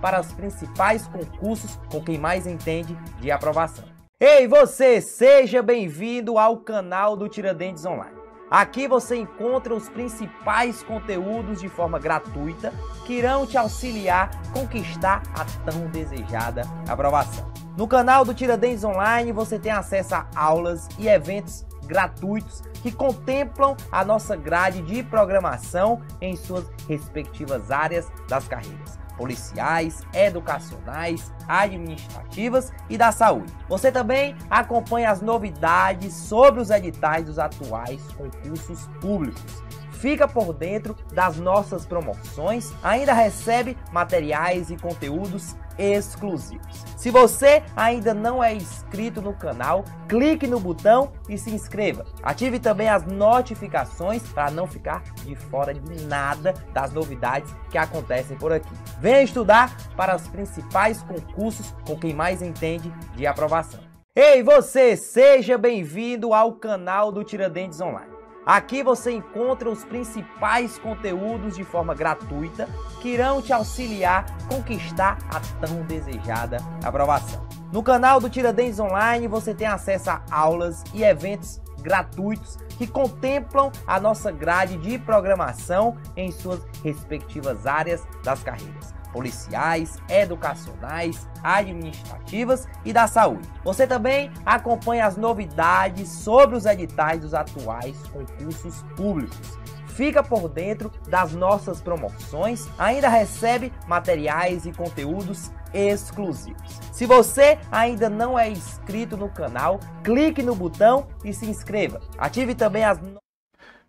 para os principais concursos com quem mais entende de aprovação. Ei, você, seja bem-vindo ao canal do Tiradentes Online. Aqui você encontra os principais conteúdos de forma gratuita que irão te auxiliar a conquistar a tão desejada aprovação. No canal do Tiradentes Online você tem acesso a aulas e eventos gratuitos que contemplam a nossa grade de programação em suas respectivas áreas das carreiras policiais, educacionais, administrativas e da saúde. Você também acompanha as novidades sobre os editais dos atuais concursos públicos fica por dentro das nossas promoções, ainda recebe materiais e conteúdos exclusivos. Se você ainda não é inscrito no canal, clique no botão e se inscreva. Ative também as notificações para não ficar de fora de nada das novidades que acontecem por aqui. Venha estudar para os principais concursos com quem mais entende de aprovação. Ei, você, seja bem-vindo ao canal do Tiradentes Online. Aqui você encontra os principais conteúdos de forma gratuita que irão te auxiliar a conquistar a tão desejada aprovação. No canal do Tiradentes Online você tem acesso a aulas e eventos gratuitos que contemplam a nossa grade de programação em suas respectivas áreas das carreiras policiais, educacionais, administrativas e da saúde. Você também acompanha as novidades sobre os editais dos atuais concursos públicos fica por dentro das nossas promoções, ainda recebe materiais e conteúdos exclusivos. Se você ainda não é inscrito no canal, clique no botão e se inscreva. Ative também as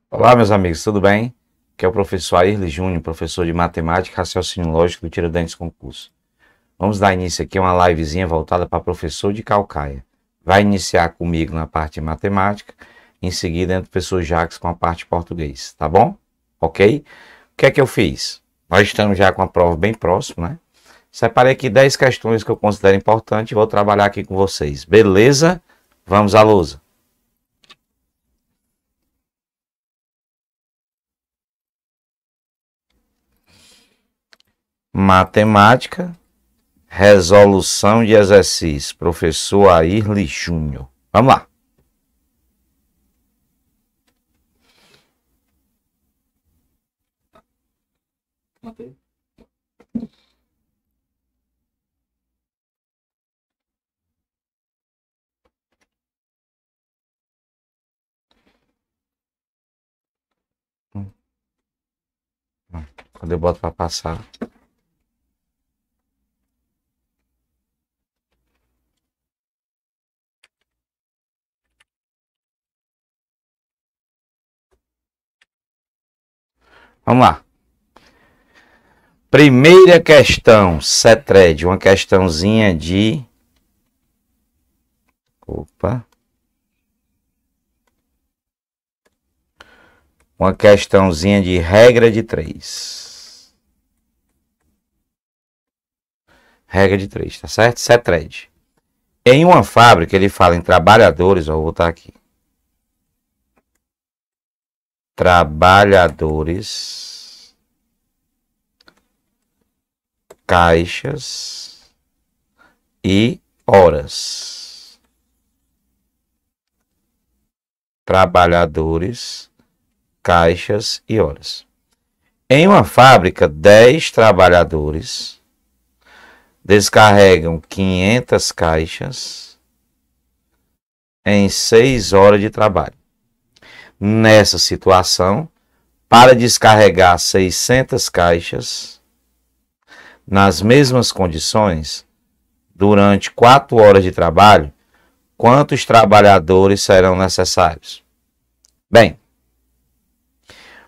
Olá, meus amigos, tudo bem? que é o professor Airle Júnior, professor de matemática e raciocínio lógico do Tiradentes Concurso. Vamos dar início aqui a uma livezinha voltada para professor de Calcaia. Vai iniciar comigo na parte de matemática, em seguida entra o professor Jacques com a parte de português, tá bom? Ok? O que é que eu fiz? Nós estamos já com a prova bem próximo, né? Separei aqui 10 questões que eu considero importantes e vou trabalhar aqui com vocês. Beleza? Vamos à lousa. Matemática, resolução de exercício, professor Airli Júnior. Vamos lá. Hum. Hum. Quando eu boto para passar. Vamos lá. Primeira questão, Setred, uma questãozinha de. Opa. Uma questãozinha de regra de três. Regra de três, tá certo? Setred. Em uma fábrica, ele fala em trabalhadores, ó, vou voltar aqui trabalhadores, caixas e horas. Trabalhadores, caixas e horas. Em uma fábrica, 10 trabalhadores descarregam 500 caixas em 6 horas de trabalho nessa situação para descarregar 600 caixas nas mesmas condições durante quatro horas de trabalho, quantos trabalhadores serão necessários? Bem,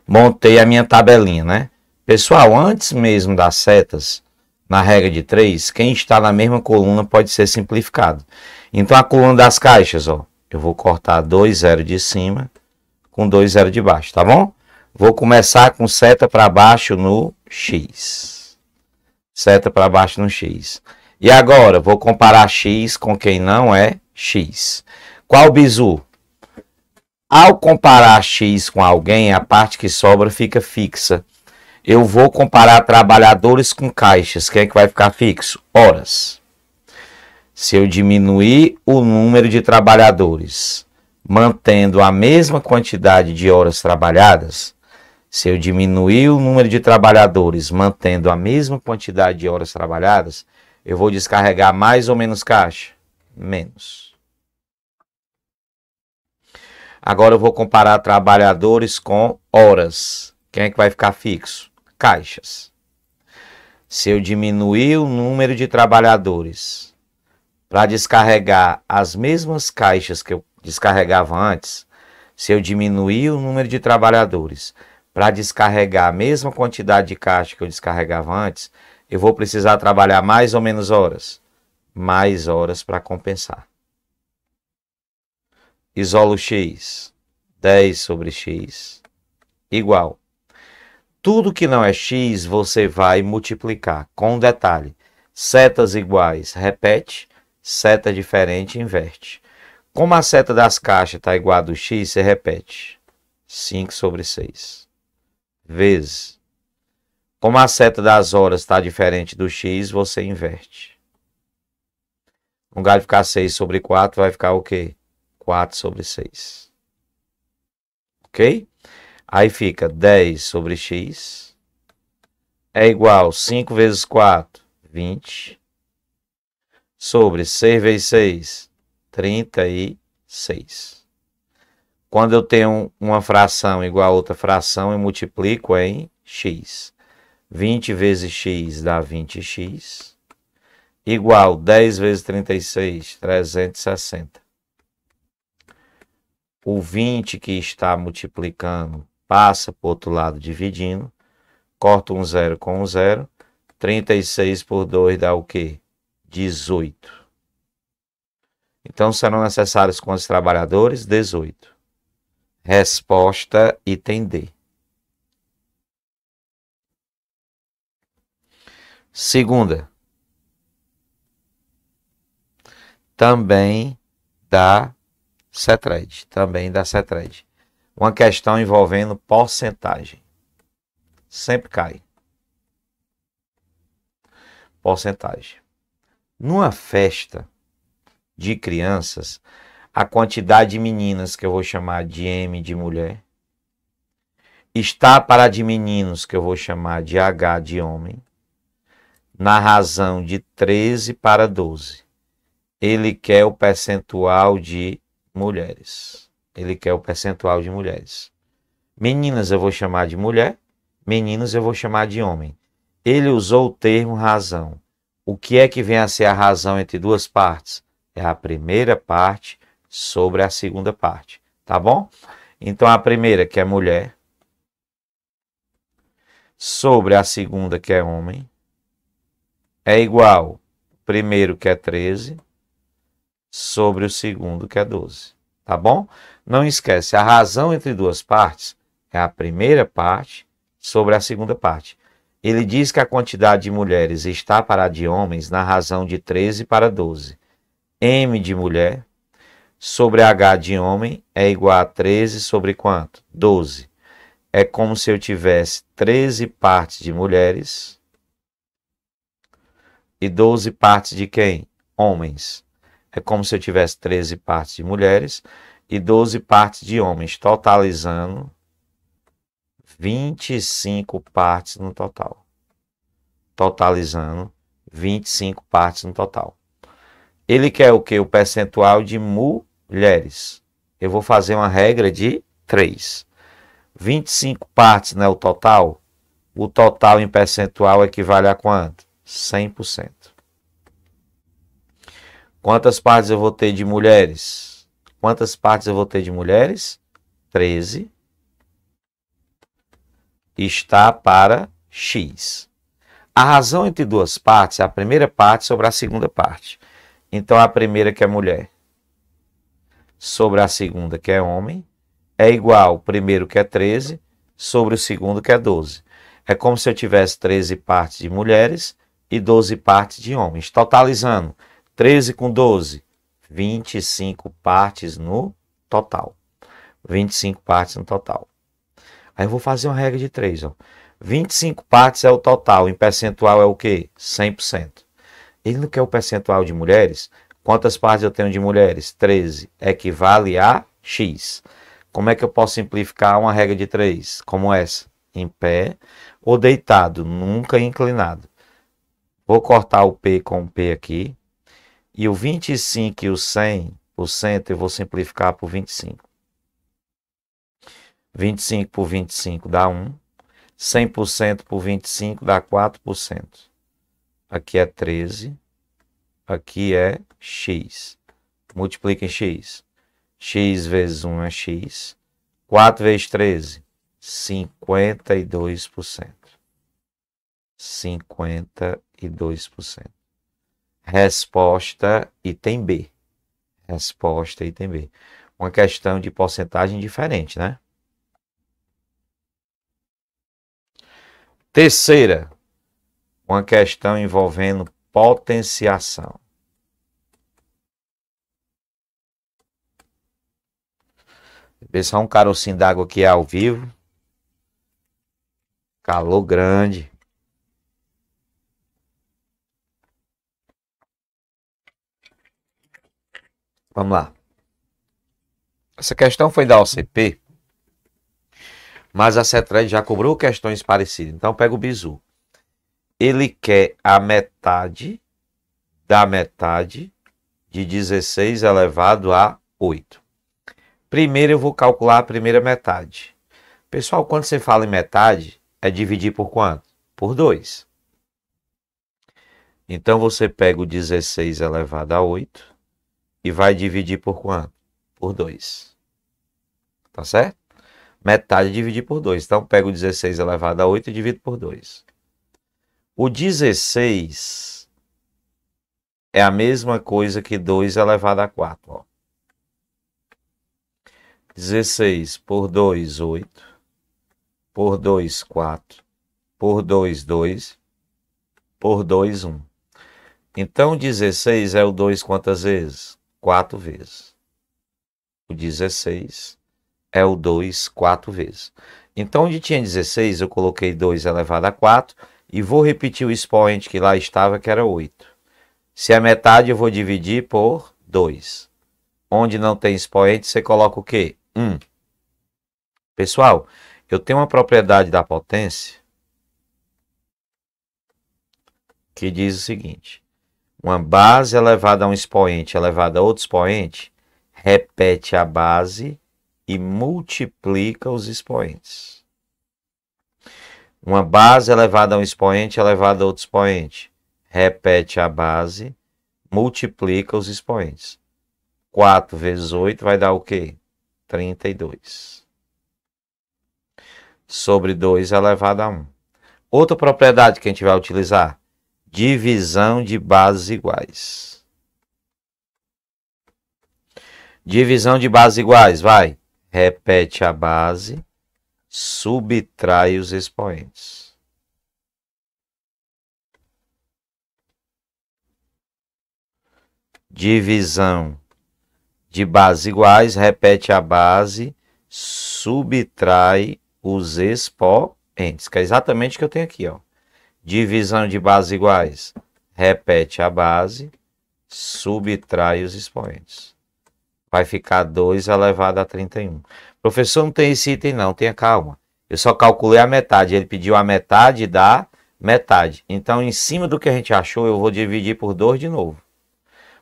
montei a minha tabelinha, né? Pessoal, antes mesmo das setas, na regra de três, quem está na mesma coluna pode ser simplificado. Então, a coluna das caixas, ó, eu vou cortar dois zero de cima com dois zero de baixo, tá bom? Vou começar com seta para baixo no X. Seta para baixo no X. E agora, vou comparar X com quem não é X. Qual bizu? Ao comparar X com alguém, a parte que sobra fica fixa. Eu vou comparar trabalhadores com caixas. Quem é que vai ficar fixo? Horas. Se eu diminuir o número de trabalhadores mantendo a mesma quantidade de horas trabalhadas, se eu diminuir o número de trabalhadores mantendo a mesma quantidade de horas trabalhadas, eu vou descarregar mais ou menos caixa? Menos. Agora eu vou comparar trabalhadores com horas. Quem é que vai ficar fixo? Caixas. Se eu diminuir o número de trabalhadores para descarregar as mesmas caixas que eu descarregava antes, se eu diminuir o número de trabalhadores para descarregar a mesma quantidade de caixa que eu descarregava antes, eu vou precisar trabalhar mais ou menos horas? Mais horas para compensar. Isolo x, 10 sobre x, igual. Tudo que não é x, você vai multiplicar com detalhe. Setas iguais, repete. Seta diferente, inverte. Como a seta das caixas está igual a do x, você repete. 5 sobre 6. Vezes. Como a seta das horas está diferente do x, você inverte. No lugar de ficar 6 sobre 4, vai ficar o quê? 4 sobre 6. Ok? Aí fica 10 sobre x é igual 5 vezes 4, 20. Sobre 6 vezes 6, 36. Quando eu tenho uma fração igual a outra fração, eu multiplico é em x. 20 vezes x dá 20x, igual 10 vezes 36, 360. O 20 que está multiplicando passa para o outro lado dividindo, Corto um zero com um zero, 36 por 2 dá o quê? 18. Então serão necessários quantos trabalhadores 18. Resposta item D. Segunda. Também da CETRED. Também da CETRED. Uma questão envolvendo porcentagem. Sempre cai. Porcentagem. Numa festa de crianças, a quantidade de meninas que eu vou chamar de M de mulher está para de meninos que eu vou chamar de H de homem, na razão de 13 para 12. Ele quer o percentual de mulheres. Ele quer o percentual de mulheres. Meninas eu vou chamar de mulher, meninos eu vou chamar de homem. Ele usou o termo razão. O que é que vem a ser a razão entre duas partes? é a primeira parte sobre a segunda parte, tá bom? Então a primeira que é mulher sobre a segunda que é homem é igual primeiro que é 13 sobre o segundo que é 12, tá bom? Não esquece, a razão entre duas partes é a primeira parte sobre a segunda parte. Ele diz que a quantidade de mulheres está para a de homens na razão de 13 para 12. M de mulher sobre H de homem é igual a 13 sobre quanto? 12. É como se eu tivesse 13 partes de mulheres e 12 partes de quem? Homens. É como se eu tivesse 13 partes de mulheres e 12 partes de homens, totalizando 25 partes no total. Totalizando 25 partes no total. Ele quer o que? O percentual de mulheres. Eu vou fazer uma regra de 3. 25 partes, né, o total? O total em percentual equivale a quanto? 100%. Quantas partes eu vou ter de mulheres? Quantas partes eu vou ter de mulheres? 13. Está para X. A razão entre duas partes é a primeira parte sobre a segunda parte. Então a primeira que é mulher sobre a segunda que é homem é igual o primeiro que é 13 sobre o segundo que é 12. É como se eu tivesse 13 partes de mulheres e 12 partes de homens, totalizando 13 com 12, 25 partes no total. 25 partes no total. Aí eu vou fazer uma regra de 3, ó. 25 partes é o total, em percentual é o quê? 100%. Ele não quer o percentual de mulheres. Quantas partes eu tenho de mulheres? 13. Equivale a X. Como é que eu posso simplificar uma regra de 3 como essa? Em pé ou deitado, nunca inclinado. Vou cortar o P com o P aqui. E o 25 e o 100% eu vou simplificar por 25. 25 por 25 dá 1. 100% por 25 dá 4% aqui é 13, aqui é x. Multiplica em x. x vezes 1 é x. 4 vezes 13, 52%. 52%. Resposta item B. Resposta item B. Uma questão de porcentagem diferente, né? Terceira, uma questão envolvendo potenciação. só um carocinho d'água que é ao vivo. Calor grande. Vamos lá. Essa questão foi da OCP, mas a CETRED já cobrou questões parecidas. Então pega o bizu ele quer a metade da metade de 16 elevado a 8. Primeiro eu vou calcular a primeira metade. Pessoal, quando você fala em metade, é dividir por quanto? Por 2. Então você pega o 16 elevado a 8 e vai dividir por quanto? Por 2. Tá certo? Metade dividir por 2. Então pega o 16 elevado a 8 e divido por 2. O 16 é a mesma coisa que 2 elevado a 4. Ó. 16 por 2, 8. Por 2, 4. Por 2, 2. Por 2, 1. Então, 16 é o 2 quantas vezes? 4 vezes. O 16 é o 2 4 vezes. Então, onde tinha 16, eu coloquei 2 elevado a 4 e vou repetir o expoente que lá estava, que era 8. Se é metade, eu vou dividir por 2. Onde não tem expoente, você coloca o quê? 1. Pessoal, eu tenho uma propriedade da potência que diz o seguinte. Uma base elevada a um expoente elevada a outro expoente repete a base e multiplica os expoentes. Uma base elevada é a um expoente elevada é a outro expoente. Repete a base, multiplica os expoentes. 4 vezes 8 vai dar o quê? 32. Sobre 2 elevado é a 1. Outra propriedade que a gente vai utilizar. Divisão de bases iguais. Divisão de bases iguais, vai. Repete a base subtrai os expoentes. Divisão de bases iguais, repete a base, subtrai os expoentes, que é exatamente o que eu tenho aqui, ó. Divisão de bases iguais, repete a base, subtrai os expoentes. Vai ficar 2 elevado a 31. Professor, não tem esse item não, tenha calma. Eu só calculei a metade, ele pediu a metade da metade. Então, em cima do que a gente achou, eu vou dividir por 2 de novo.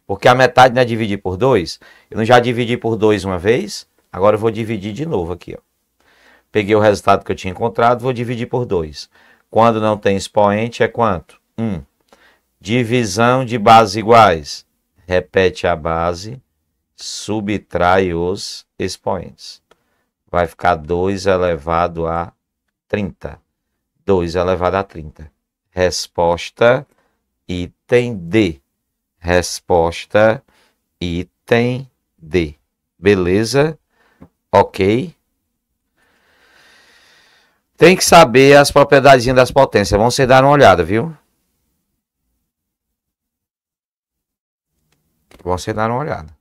Porque a metade não é dividir por 2? Eu não já dividi por 2 uma vez, agora eu vou dividir de novo aqui. Ó. Peguei o resultado que eu tinha encontrado, vou dividir por 2. Quando não tem expoente, é quanto? 1. Um. Divisão de bases iguais. Repete a base, subtrai os expoentes vai ficar 2 elevado a 30. 2 elevado a 30. Resposta item D. Resposta item D. Beleza? Ok? Tem que saber as propriedades das potências. Vamos você dar uma olhada, viu? Vamos você dar uma olhada.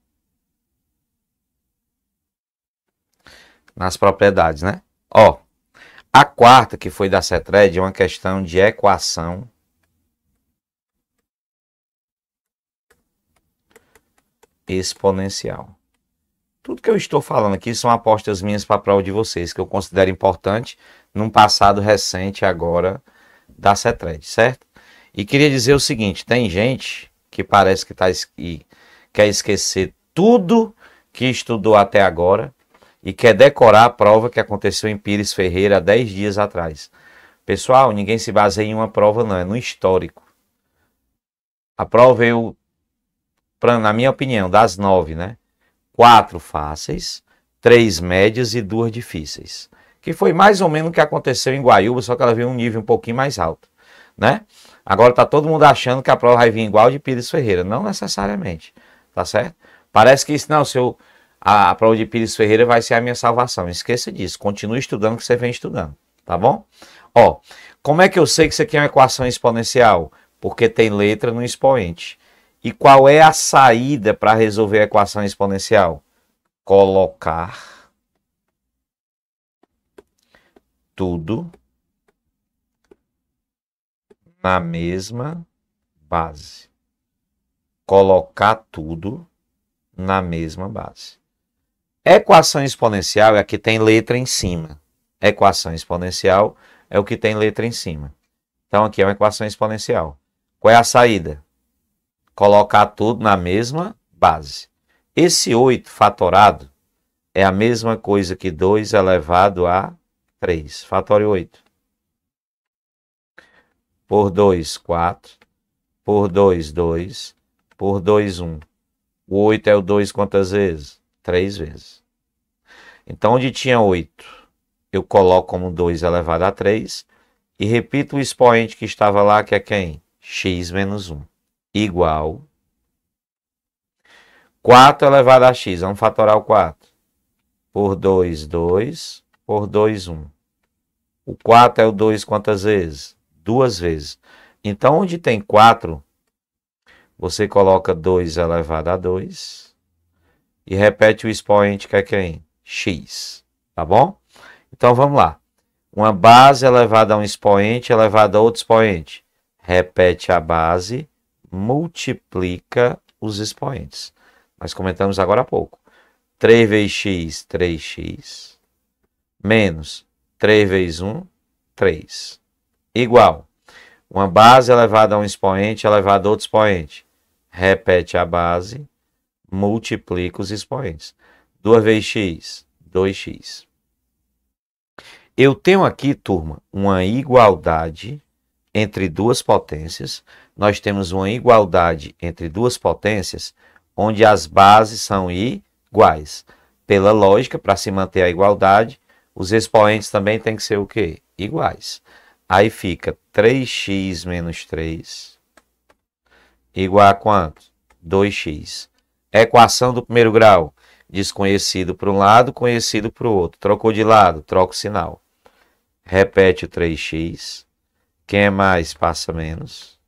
nas propriedades, né? Ó, a quarta, que foi da CETRED, é uma questão de equação exponencial. Tudo que eu estou falando aqui são apostas minhas para a prova de vocês, que eu considero importante num passado recente agora da CETRED, certo? E queria dizer o seguinte, tem gente que parece que tá, que quer esquecer tudo que estudou até agora e quer decorar a prova que aconteceu em Pires Ferreira há 10 dias atrás. Pessoal, ninguém se baseia em uma prova, não, é no histórico. A prova eu, pra, na minha opinião, das nove, né? Quatro fáceis, três médias e duas difíceis. Que foi mais ou menos o que aconteceu em Guaiúba, só que ela veio um nível um pouquinho mais alto, né? Agora tá todo mundo achando que a prova vai vir igual de Pires Ferreira. Não necessariamente, tá certo? Parece que isso, não, se eu, a, prova de Pires Ferreira vai ser a minha salvação. Esqueça disso. Continue estudando o que você vem estudando, tá bom? Ó, como é que eu sei que isso aqui é uma equação exponencial? Porque tem letra no expoente. E qual é a saída para resolver a equação exponencial? Colocar tudo na mesma base. Colocar tudo na mesma base. Equação exponencial é a que tem letra em cima. Equação exponencial é o que tem letra em cima. Então aqui é uma equação exponencial. Qual é a saída? Colocar tudo na mesma base. Esse 8 fatorado é a mesma coisa que 2 elevado a 3. Fatório 8. Por 2, 4. Por 2, 2. Por 2, 1. O 8 é o 2 quantas vezes? Três vezes. Então, onde tinha 8, eu coloco como 2 elevado a 3 e repito o expoente que estava lá, que é quem? x menos 1 igual 4 elevado a x, vamos é fatorar o 4. Por 2, 2. Por 2, 1. O 4 é o 2 quantas vezes? Duas vezes. Então, onde tem 4, você coloca 2 elevado a 2 e repete o expoente que é quem? X, tá bom? Então vamos lá. Uma base elevada a um expoente elevada a outro expoente. Repete a base, multiplica os expoentes. Nós comentamos agora há pouco. 3 vezes x, 3x, menos 3 vezes 1, 3. Igual. Uma base elevada a um expoente elevado a outro expoente. Repete a base, multiplica os expoentes. 2 vezes x, 2x. Eu tenho aqui, turma, uma igualdade entre duas potências. Nós temos uma igualdade entre duas potências onde as bases são iguais. Pela lógica, para se manter a igualdade, os expoentes também têm que ser o quê? Iguais. Aí fica 3x menos 3 igual a quanto? 2x. É equação do primeiro grau. Desconhecido para um lado, conhecido para o outro. Trocou de lado, troca o sinal. Repete o 3x. Quem é mais, passa menos.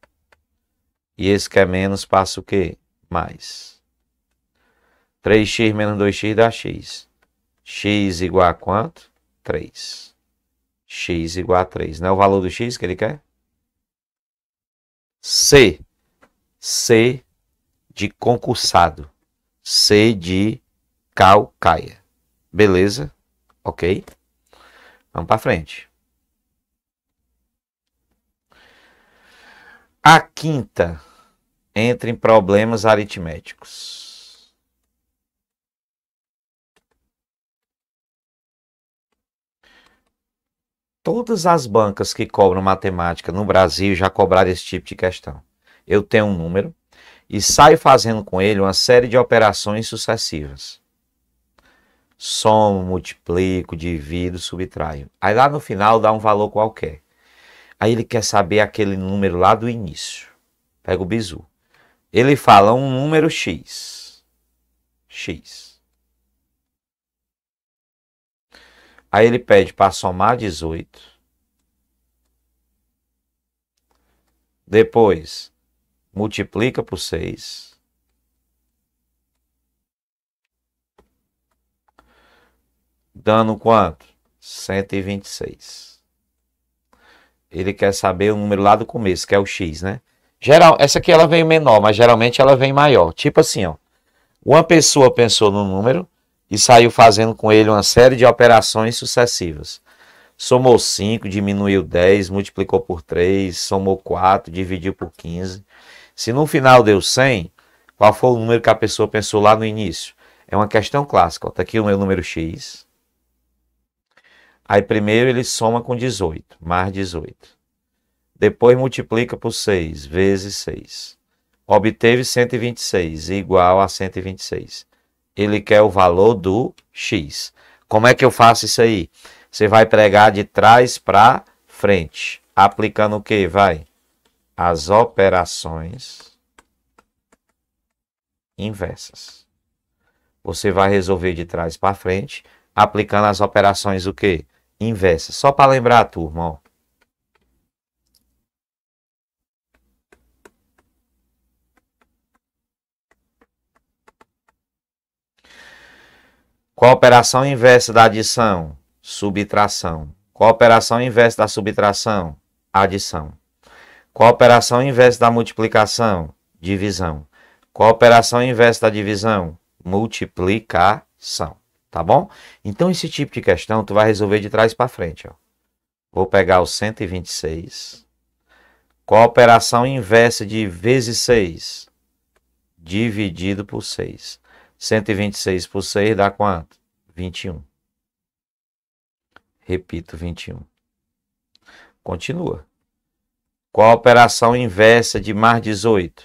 E esse que é menos, passa o quê? Mais. 3x menos 2x dá x. x igual a quanto? 3. x igual a 3. Não é o valor do x que ele quer? C. C de concursado. C de Calcaia. Beleza? Ok? Vamos para frente. A quinta entra em problemas aritméticos. Todas as bancas que cobram matemática no Brasil já cobraram esse tipo de questão. Eu tenho um número, e sai fazendo com ele uma série de operações sucessivas. Somo, multiplico, divido, subtraio. Aí lá no final dá um valor qualquer. Aí ele quer saber aquele número lá do início. Pega o bizu. Ele fala um número X. X. Aí ele pede para somar 18. Depois, multiplica por 6. Dando quanto? 126. Ele quer saber o número lá do começo, que é o x, né? Geral, essa aqui ela vem menor, mas geralmente ela vem maior. Tipo assim, ó. Uma pessoa pensou no número e saiu fazendo com ele uma série de operações sucessivas. Somou 5, diminuiu 10, multiplicou por 3, somou 4, dividiu por 15, se no final deu 100, qual foi o número que a pessoa pensou lá no início? É uma questão clássica. Está aqui o meu número X. Aí primeiro ele soma com 18, mais 18. Depois multiplica por 6, vezes 6. Obteve 126, igual a 126. Ele quer o valor do X. Como é que eu faço isso aí? Você vai pregar de trás para frente. Aplicando o que? Vai as operações inversas. Você vai resolver de trás para frente, aplicando as operações o quê? Inversas. Só para lembrar a turma, ó. Qual a operação inversa da adição? Subtração. Qual a operação inversa da subtração? Adição. Cooperação inversa da multiplicação, divisão. Cooperação inversa da divisão, multiplicação, tá bom? Então esse tipo de questão tu vai resolver de trás para frente, ó. Vou pegar o 126. Cooperação inversa de vezes 6 dividido por 6. 126 por 6 dá quanto? 21. Repito, 21. Continua. Qual a operação inversa de mais 18?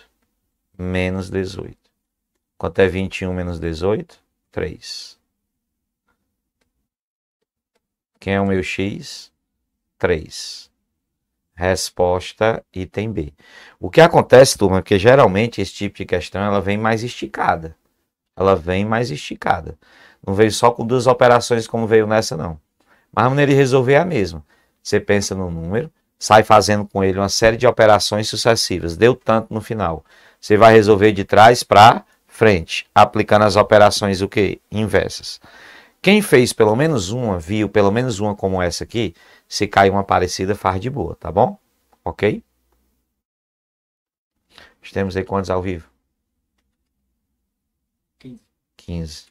Menos 18. Quanto é 21 menos 18? 3. Quem é o meu x? 3. Resposta item B. O que acontece, turma, é que geralmente esse tipo de questão ela vem mais esticada. Ela vem mais esticada. Não veio só com duas operações como veio nessa, não. Mas a maneira de resolver é a mesma. Você pensa no número, sai fazendo com ele uma série de operações sucessivas. Deu tanto no final. Você vai resolver de trás para frente, aplicando as operações o que inversas. Quem fez pelo menos uma, viu pelo menos uma como essa aqui, se cai uma parecida, faz de boa, tá bom? OK? Temos aí quantos ao vivo? 15. 15.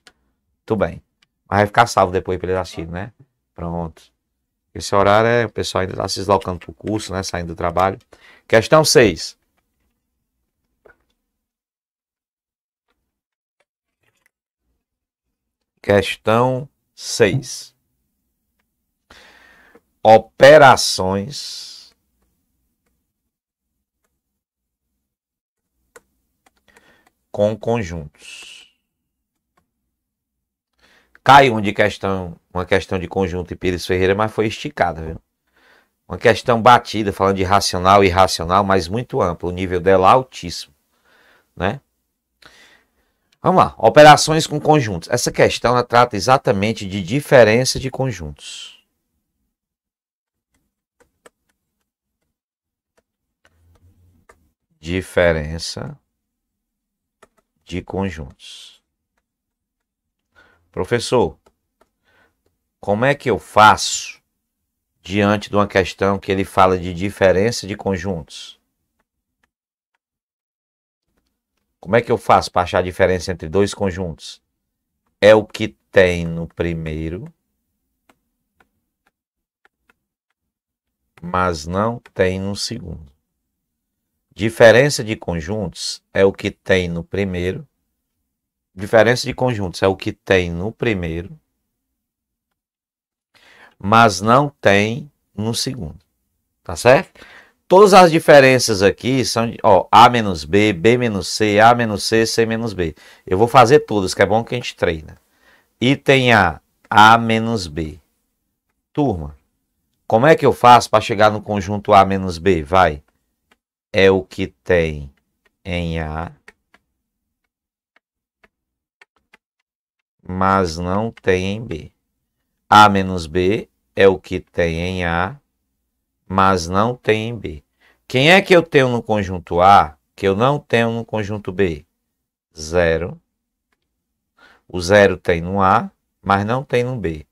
Tudo bem. Mas vai ficar salvo depois para ele assistir, né? Pronto. Esse horário é o pessoal ainda está se deslocando para o curso, né? Saindo do trabalho. Questão 6. Questão 6. Operações com conjuntos. Caiu de questão, uma questão de conjunto e Pires Ferreira, mas foi esticada, viu? Uma questão batida, falando de racional e irracional, mas muito ampla. O nível dela é altíssimo, né? Vamos lá. Operações com conjuntos. Essa questão trata exatamente de diferença de conjuntos. Diferença de conjuntos. Professor, como é que eu faço diante de uma questão que ele fala de diferença de conjuntos? Como é que eu faço para achar a diferença entre dois conjuntos? É o que tem no primeiro, mas não tem no segundo. Diferença de conjuntos é o que tem no primeiro, diferença de conjuntos é o que tem no primeiro, mas não tem no segundo. Tá certo? Todas as diferenças aqui são ó, A menos B, B menos C, A menos C, C menos B. Eu vou fazer todas, que é bom que a gente treina. Item A, A menos B. Turma, como é que eu faço para chegar no conjunto A menos B? Vai. É o que tem em A mas não tem em B. A menos B é o que tem em A, mas não tem em B. Quem é que eu tenho no conjunto A que eu não tenho no conjunto B? Zero. O zero tem no A, mas não tem no B.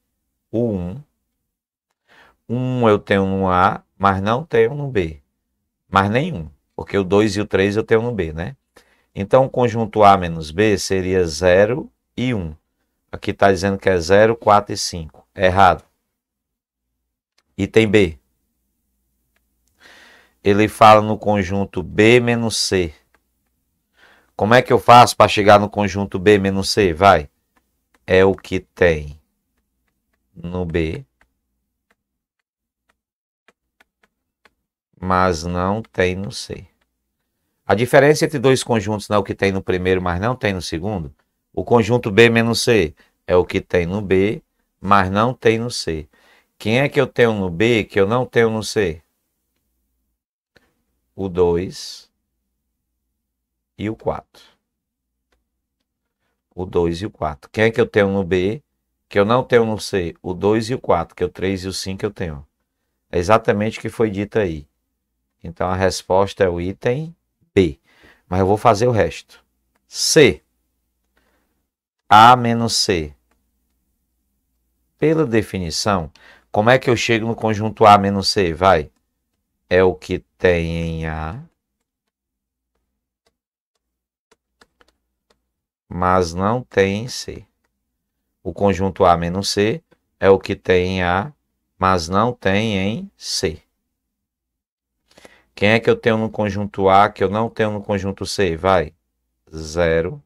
O 1. Um. 1 um eu tenho no A, mas não tenho no B. Mas nenhum, porque o 2 e o 3 eu tenho no B, né? Então, o conjunto A menos B seria 0 e 1. Um. Aqui está dizendo que é 0, 4 e 5. É errado. Item B. Ele fala no conjunto B menos C. Como é que eu faço para chegar no conjunto B menos C? Vai. É o que tem no B. Mas não tem no C. A diferença entre dois conjuntos não é o que tem no primeiro, mas não tem no segundo o conjunto B menos C é o que tem no B, mas não tem no C. Quem é que eu tenho no B que eu não tenho no C? O 2 e o 4. O 2 e o 4. Quem é que eu tenho no B que eu não tenho no C? O 2 e o 4, que é o 3 e o 5 eu tenho. É exatamente o que foi dito aí. Então a resposta é o item B. Mas eu vou fazer o resto. C. A menos C. Pela definição, como é que eu chego no conjunto A menos C? Vai. É o que tem em A. Mas não tem em C. O conjunto A menos C é o que tem em A, mas não tem em C. Quem é que eu tenho no conjunto A que eu não tenho no conjunto C? Vai. Zero.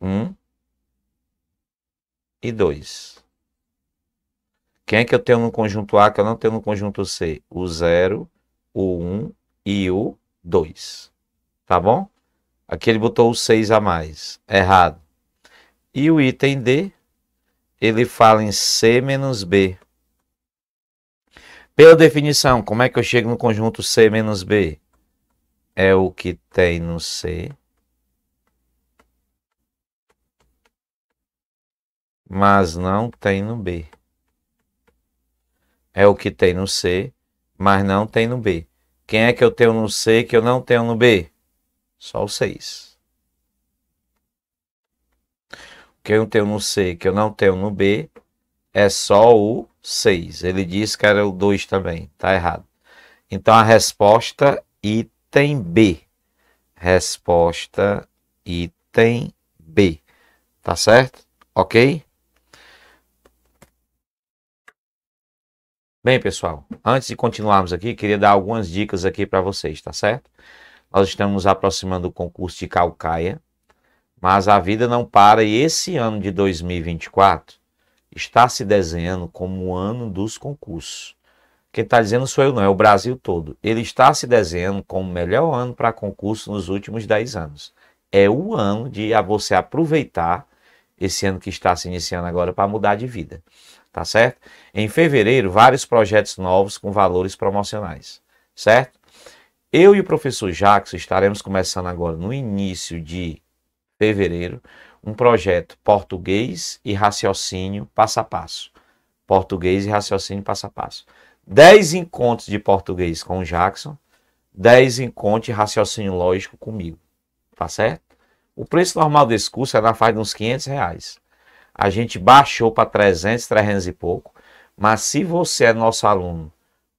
Um e dois. Quem é que eu tenho no conjunto A que eu não tenho no conjunto C? O zero, o um e o dois. Tá bom? Aqui ele botou o 6 a mais. Errado. E o item D, ele fala em C menos B. Pela definição, como é que eu chego no conjunto C menos B? É o que tem no C mas não tem no B. É o que tem no C, mas não tem no B. Quem é que eu tenho no C que eu não tenho no B? Só o 6. Quem eu tenho no C que eu não tenho no B é só o 6. Ele disse que era o 2 também. Tá errado. Então a resposta item B. Resposta item B. Tá certo? Ok? Bem, pessoal, antes de continuarmos aqui, queria dar algumas dicas aqui para vocês, tá certo? Nós estamos nos aproximando do concurso de Calcaia, mas a vida não para e esse ano de 2024 está se desenhando como o ano dos concursos. Quem está dizendo sou eu, não, é o Brasil todo. Ele está se desenhando como o melhor ano para concurso nos últimos 10 anos. É o ano de você aproveitar esse ano que está se iniciando agora, para mudar de vida. Tá certo? Em fevereiro, vários projetos novos com valores promocionais. Certo? Eu e o professor Jackson estaremos começando agora, no início de fevereiro, um projeto Português e Raciocínio Passo a Passo. Português e Raciocínio Passo a Passo. 10 encontros de português com o Jackson, 10 encontros de raciocínio lógico comigo. Tá certo? O preço normal desse curso é na faixa de uns 500 reais. A gente baixou para 300, 300 e pouco. Mas se você é nosso aluno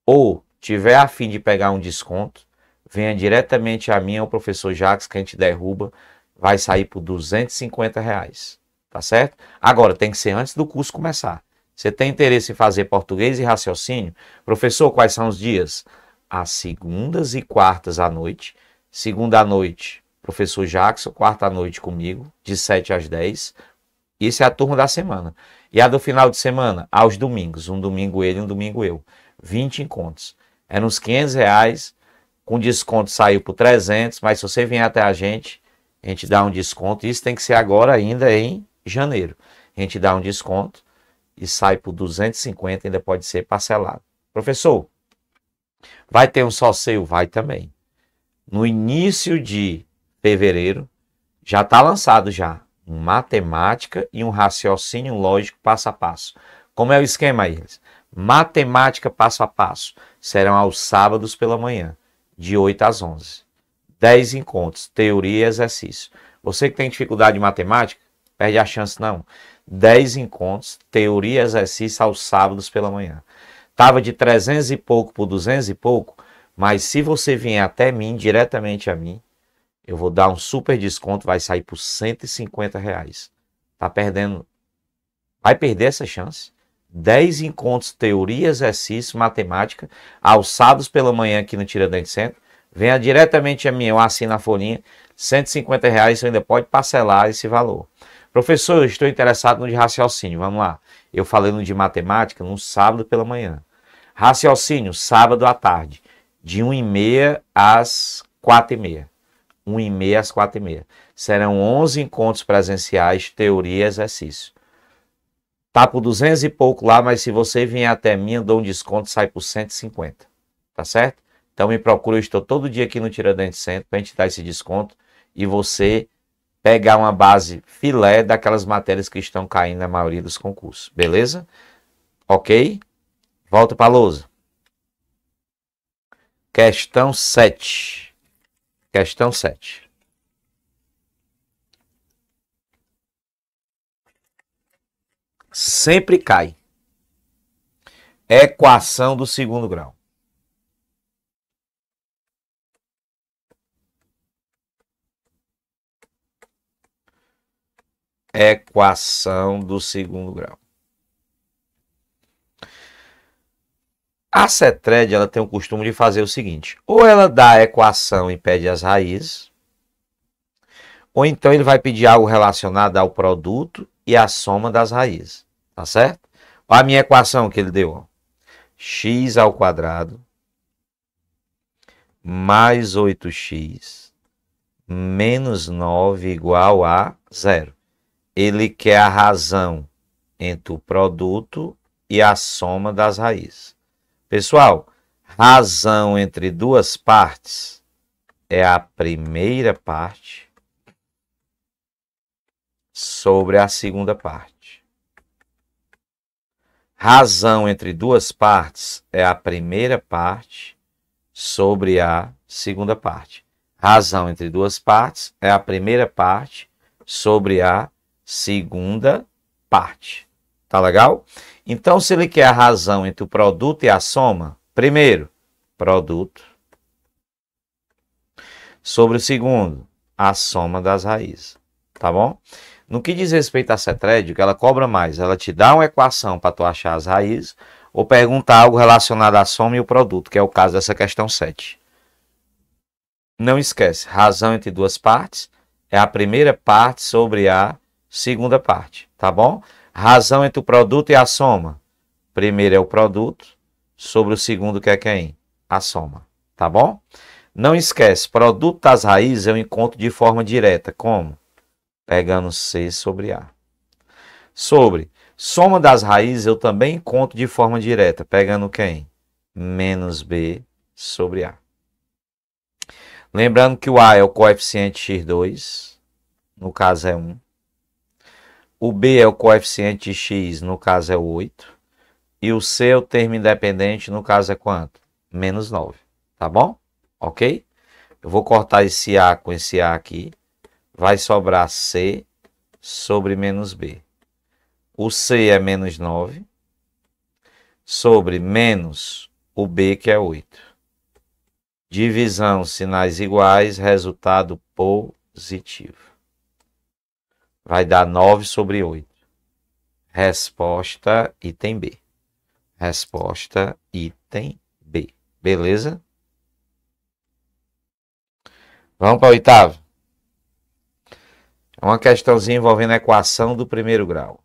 ou tiver a fim de pegar um desconto, venha diretamente a mim ou é ao professor Jacques que a gente derruba. Vai sair por 250 reais. Tá certo? Agora, tem que ser antes do curso começar. Você tem interesse em fazer português e raciocínio? Professor, quais são os dias? As segundas e quartas à noite. Segunda à noite, professor Jackson, quarta noite comigo, de 7 às 10. Isso é a turma da semana. E a do final de semana, aos domingos. Um domingo ele, um domingo eu. 20 encontros. É uns 500 reais. Com desconto saiu por 300. Mas se você vier até a gente, a gente dá um desconto. Isso tem que ser agora ainda em janeiro. A gente dá um desconto e sai por 250. Ainda pode ser parcelado. Professor, vai ter um só seu? Vai também. No início de fevereiro, já está lançado já. Matemática e um raciocínio lógico passo a passo. Como é o esquema, aí? Matemática passo a passo serão aos sábados pela manhã, de 8 às 11. 10 encontros, teoria e exercício. Você que tem dificuldade de matemática, perde a chance não. 10 encontros, teoria e exercício aos sábados pela manhã. Tava de 300 e pouco por 200 e pouco, mas se você vier até mim, diretamente a mim, eu vou dar um super desconto, vai sair por 150 reais. Tá perdendo. Vai perder essa chance. 10 encontros, teoria, exercício, matemática, alçados pela manhã aqui no Tiradentes Centro. Venha diretamente a mim, eu assino a folhinha. 150 reais, você ainda pode parcelar esse valor. Professor, eu estou interessado no de raciocínio. Vamos lá. Eu falei no de matemática no sábado pela manhã. Raciocínio, sábado à tarde, de 1h30 às 4h30. 1h30 às 4h30. Serão 11 encontros presenciais, teoria e exercício. Tá por 200 e pouco lá, mas se você vier até mim, eu dou um desconto, sai por 150. Tá certo? Então me procura, eu estou todo dia aqui no Tiradentes Centro para a gente dar esse desconto e você pegar uma base filé daquelas matérias que estão caindo na maioria dos concursos. Beleza? Ok? Volto para a lousa. Questão 7. Questão 7. Sempre cai. Equação do segundo grau. Equação do segundo grau. A CETRED ela tem o costume de fazer o seguinte: ou ela dá a equação e pede as raízes, ou então ele vai pedir algo relacionado ao produto e à soma das raízes, tá certo? Olha a minha equação que ele deu: x ao quadrado mais 8x menos 9 igual a zero. Ele quer a razão entre o produto e a soma das raízes. Pessoal, razão entre duas partes é a primeira parte sobre a segunda parte. Razão entre duas partes é a primeira parte sobre a segunda parte. Razão entre duas partes é a primeira parte sobre a segunda parte. Tá legal? Então, se ele quer a razão entre o produto e a soma, primeiro, produto, sobre o segundo, a soma das raízes, tá bom? No que diz respeito à CETRED, ela cobra mais, ela te dá uma equação para tu achar as raízes, ou pergunta algo relacionado à soma e o produto, que é o caso dessa questão 7. Não esquece, razão entre duas partes é a primeira parte sobre a segunda parte, tá bom? Razão entre o produto e a soma. Primeiro é o produto, sobre o segundo que é quem? A soma, tá bom? Não esquece, produto das raízes eu é encontro de forma direta, como? Pegando C sobre A. Sobre soma das raízes eu também encontro de forma direta, pegando quem? Menos B sobre A. Lembrando que o A é o coeficiente x2, no caso é 1. O B é o coeficiente de x, no caso é 8. E o C é o termo independente, no caso é quanto? Menos 9. Tá bom? Ok? Eu vou cortar esse A com esse A aqui. Vai sobrar C sobre menos B. O C é menos 9 sobre menos o B, que é 8. Divisão, sinais iguais, resultado positivo vai dar 9 sobre 8. Resposta item B. Resposta item B. Beleza? Vamos para o oitavo. É uma questãozinha envolvendo a equação do primeiro grau.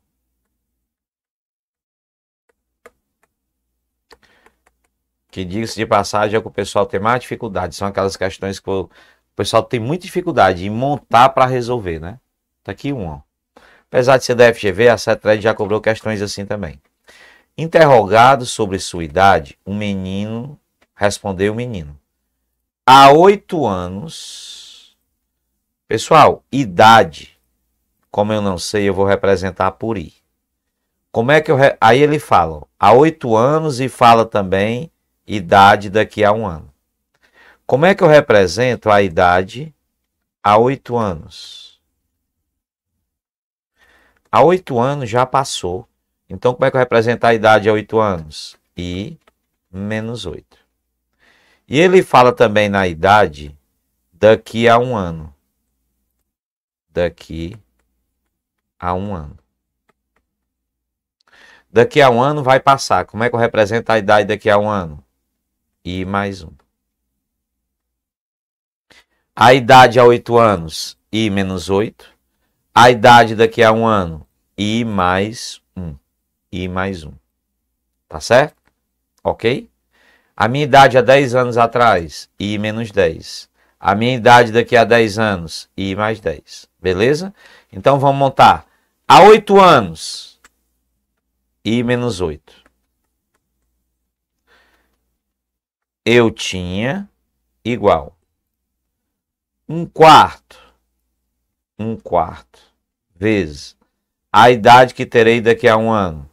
Que diga-se de passagem é que o pessoal tem mais dificuldade. São aquelas questões que o pessoal tem muita dificuldade em montar para resolver, né? Tá aqui uma. Apesar de ser da FGV, a CETRED já cobrou questões assim também. Interrogado sobre sua idade, o um menino respondeu o menino. Há oito anos. Pessoal, idade. Como eu não sei, eu vou representar por I. Como é que eu. Re... Aí ele fala, há oito anos e fala também idade daqui a um ano. Como é que eu represento a idade há oito anos? Há oito anos já passou. Então, como é que eu representar a idade a oito anos? I menos oito. E ele fala também na idade daqui a um ano. Daqui a um ano. Daqui a um ano vai passar. Como é que eu represento a idade daqui a um ano? I mais um. A idade a oito anos, I menos oito. A idade daqui a um ano, I mais 1. I mais 1. Tá certo? Ok? A minha idade há 10 anos atrás, I menos 10. A minha idade daqui a 10 anos, I mais 10. Beleza? Então vamos montar. Há 8 anos, I menos 8. Eu tinha igual. Um quarto. Um quarto. Vezes a idade que terei daqui a um ano.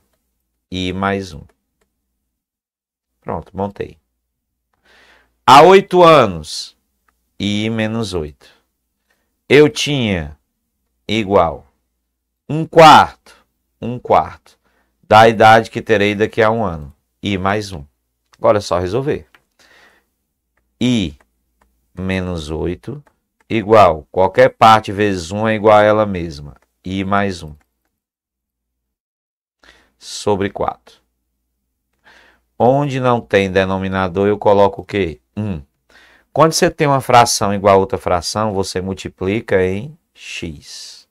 E mais um. Pronto, montei. Há oito anos e menos oito. Eu tinha igual um quarto, um quarto da idade que terei daqui a um ano. E mais um. Agora é só resolver. I menos 8 igual qualquer parte vezes 1 é igual a ela mesma. I mais 1 sobre 4. Onde não tem denominador, eu coloco o quê? 1. Quando você tem uma fração igual a outra fração, você multiplica em x.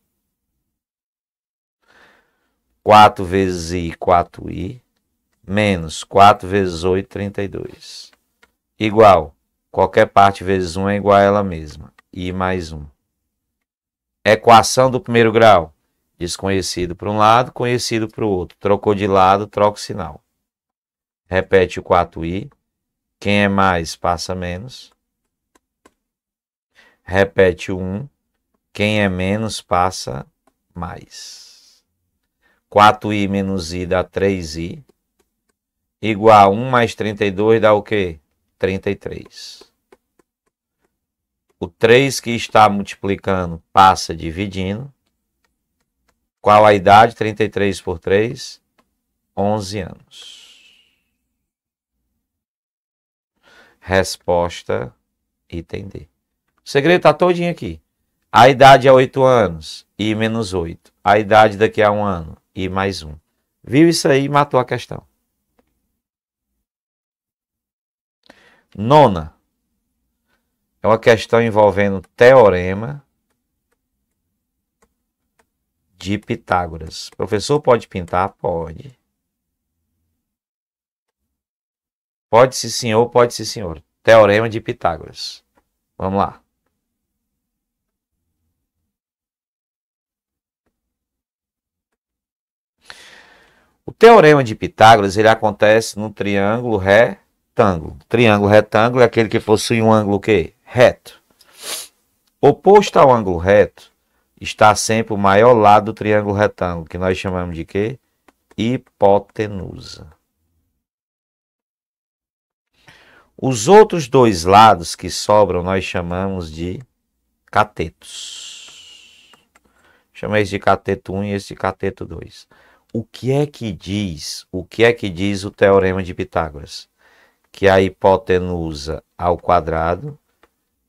4 vezes i, 4i, menos 4 vezes 8, 32. Igual, qualquer parte vezes 1 é igual a ela mesma, i mais 1. Equação do primeiro grau, Desconhecido para um lado, conhecido para o outro. Trocou de lado, troca o sinal. Repete o 4i. Quem é mais, passa menos. Repete o 1. Quem é menos, passa mais. 4i menos i dá 3i. Igual a 1 mais 32 dá o quê? 33. O 3 que está multiplicando passa dividindo. Qual a idade? 33 por 3, 11 anos. Resposta, item D. O segredo está todinho aqui. A idade é 8 anos, e menos 8. A idade daqui a 1 ano, e mais 1. Viu isso aí e matou a questão. Nona. É uma questão envolvendo teorema de Pitágoras. professor pode pintar? Pode. Pode se senhor, pode se senhor. Teorema de Pitágoras. Vamos lá. O teorema de Pitágoras ele acontece no triângulo retângulo. Triângulo retângulo é aquele que possui um ângulo que reto. Oposto ao ângulo reto, está sempre o maior lado do triângulo retângulo, que nós chamamos de quê? Hipotenusa. Os outros dois lados que sobram nós chamamos de catetos. Chama esse de cateto 1 e esse de cateto 2. O que é que diz? O que é que diz o teorema de Pitágoras? Que a hipotenusa ao quadrado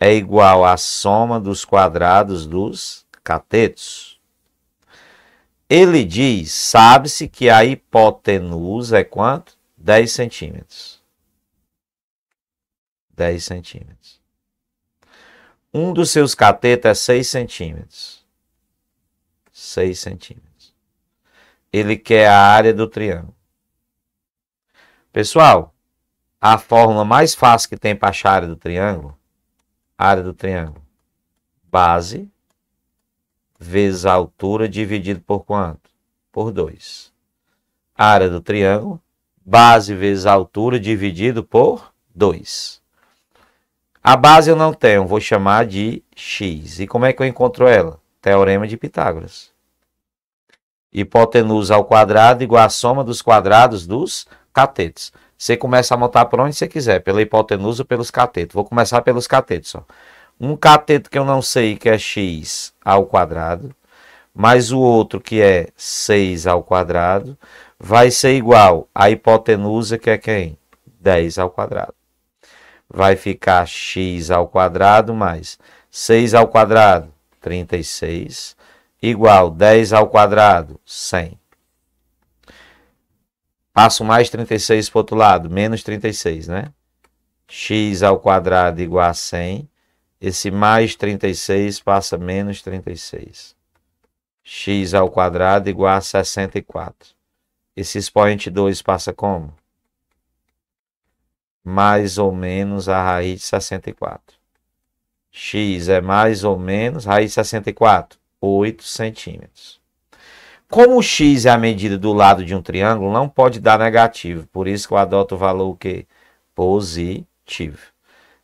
é igual à soma dos quadrados dos catetos. Ele diz: sabe-se que a hipotenusa é quanto? 10 centímetros. 10 centímetros. Um dos seus catetos é 6 centímetros. 6 centímetros. Ele quer a área do triângulo. Pessoal, a fórmula mais fácil que tem para achar a área do triângulo, área do triângulo, base vezes a altura dividido por quanto? Por 2. Área do triângulo, base vezes altura dividido por 2. A base eu não tenho, vou chamar de x. E como é que eu encontro ela? Teorema de Pitágoras. Hipotenusa ao quadrado igual à soma dos quadrados dos catetos. Você começa a montar por onde você quiser, pela hipotenusa ou pelos catetos. Vou começar pelos catetos. Ó um cateto que eu não sei que é x ao quadrado, mais o outro que é 6 ao quadrado, vai ser igual à hipotenusa que é quem? 10 ao quadrado. Vai ficar x ao quadrado mais 6 ao quadrado, 36, igual 10 ao quadrado, 100. Passo mais 36 para o outro lado, menos 36, né? x ao quadrado igual a 100 esse mais 36 passa menos 36. x ao quadrado igual a 64. Esse expoente 2 passa como? Mais ou menos a raiz de 64. x é mais ou menos raiz de 64, 8 centímetros. Como o x é a medida do lado de um triângulo, não pode dar negativo. Por isso que eu adoto o valor o quê? positivo.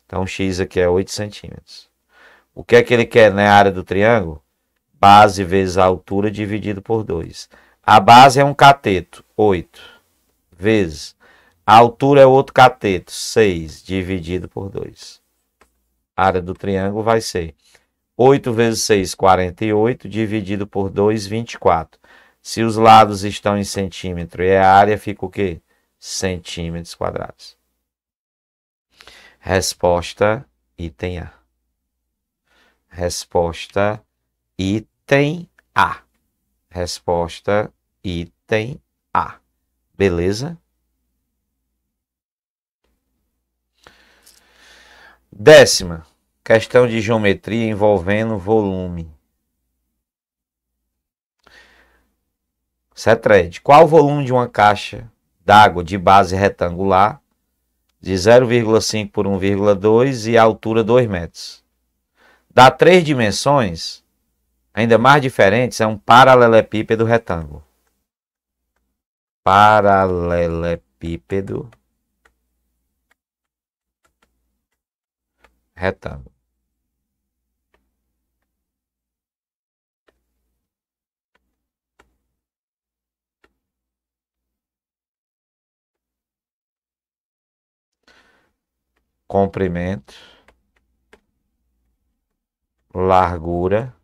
Então, x aqui é 8 centímetros. O que é que ele quer na área do triângulo? Base vezes a altura dividido por 2. A base é um cateto, 8, vezes. A altura é outro cateto, 6, dividido por 2. A área do triângulo vai ser 8 vezes 6, 48, dividido por 2, 24. Se os lados estão em centímetro e é a área, fica o quê? Centímetros quadrados. Resposta item A. Resposta item A. Resposta item A. Beleza? Décima. Questão de geometria envolvendo volume. Cetred. Qual o volume de uma caixa d'água de base retangular de 0,5 por 1,2 e a altura 2 metros. Dá três dimensões, ainda mais diferentes, é um paralelepípedo retângulo. Paralelepípedo retângulo. comprimento, largura,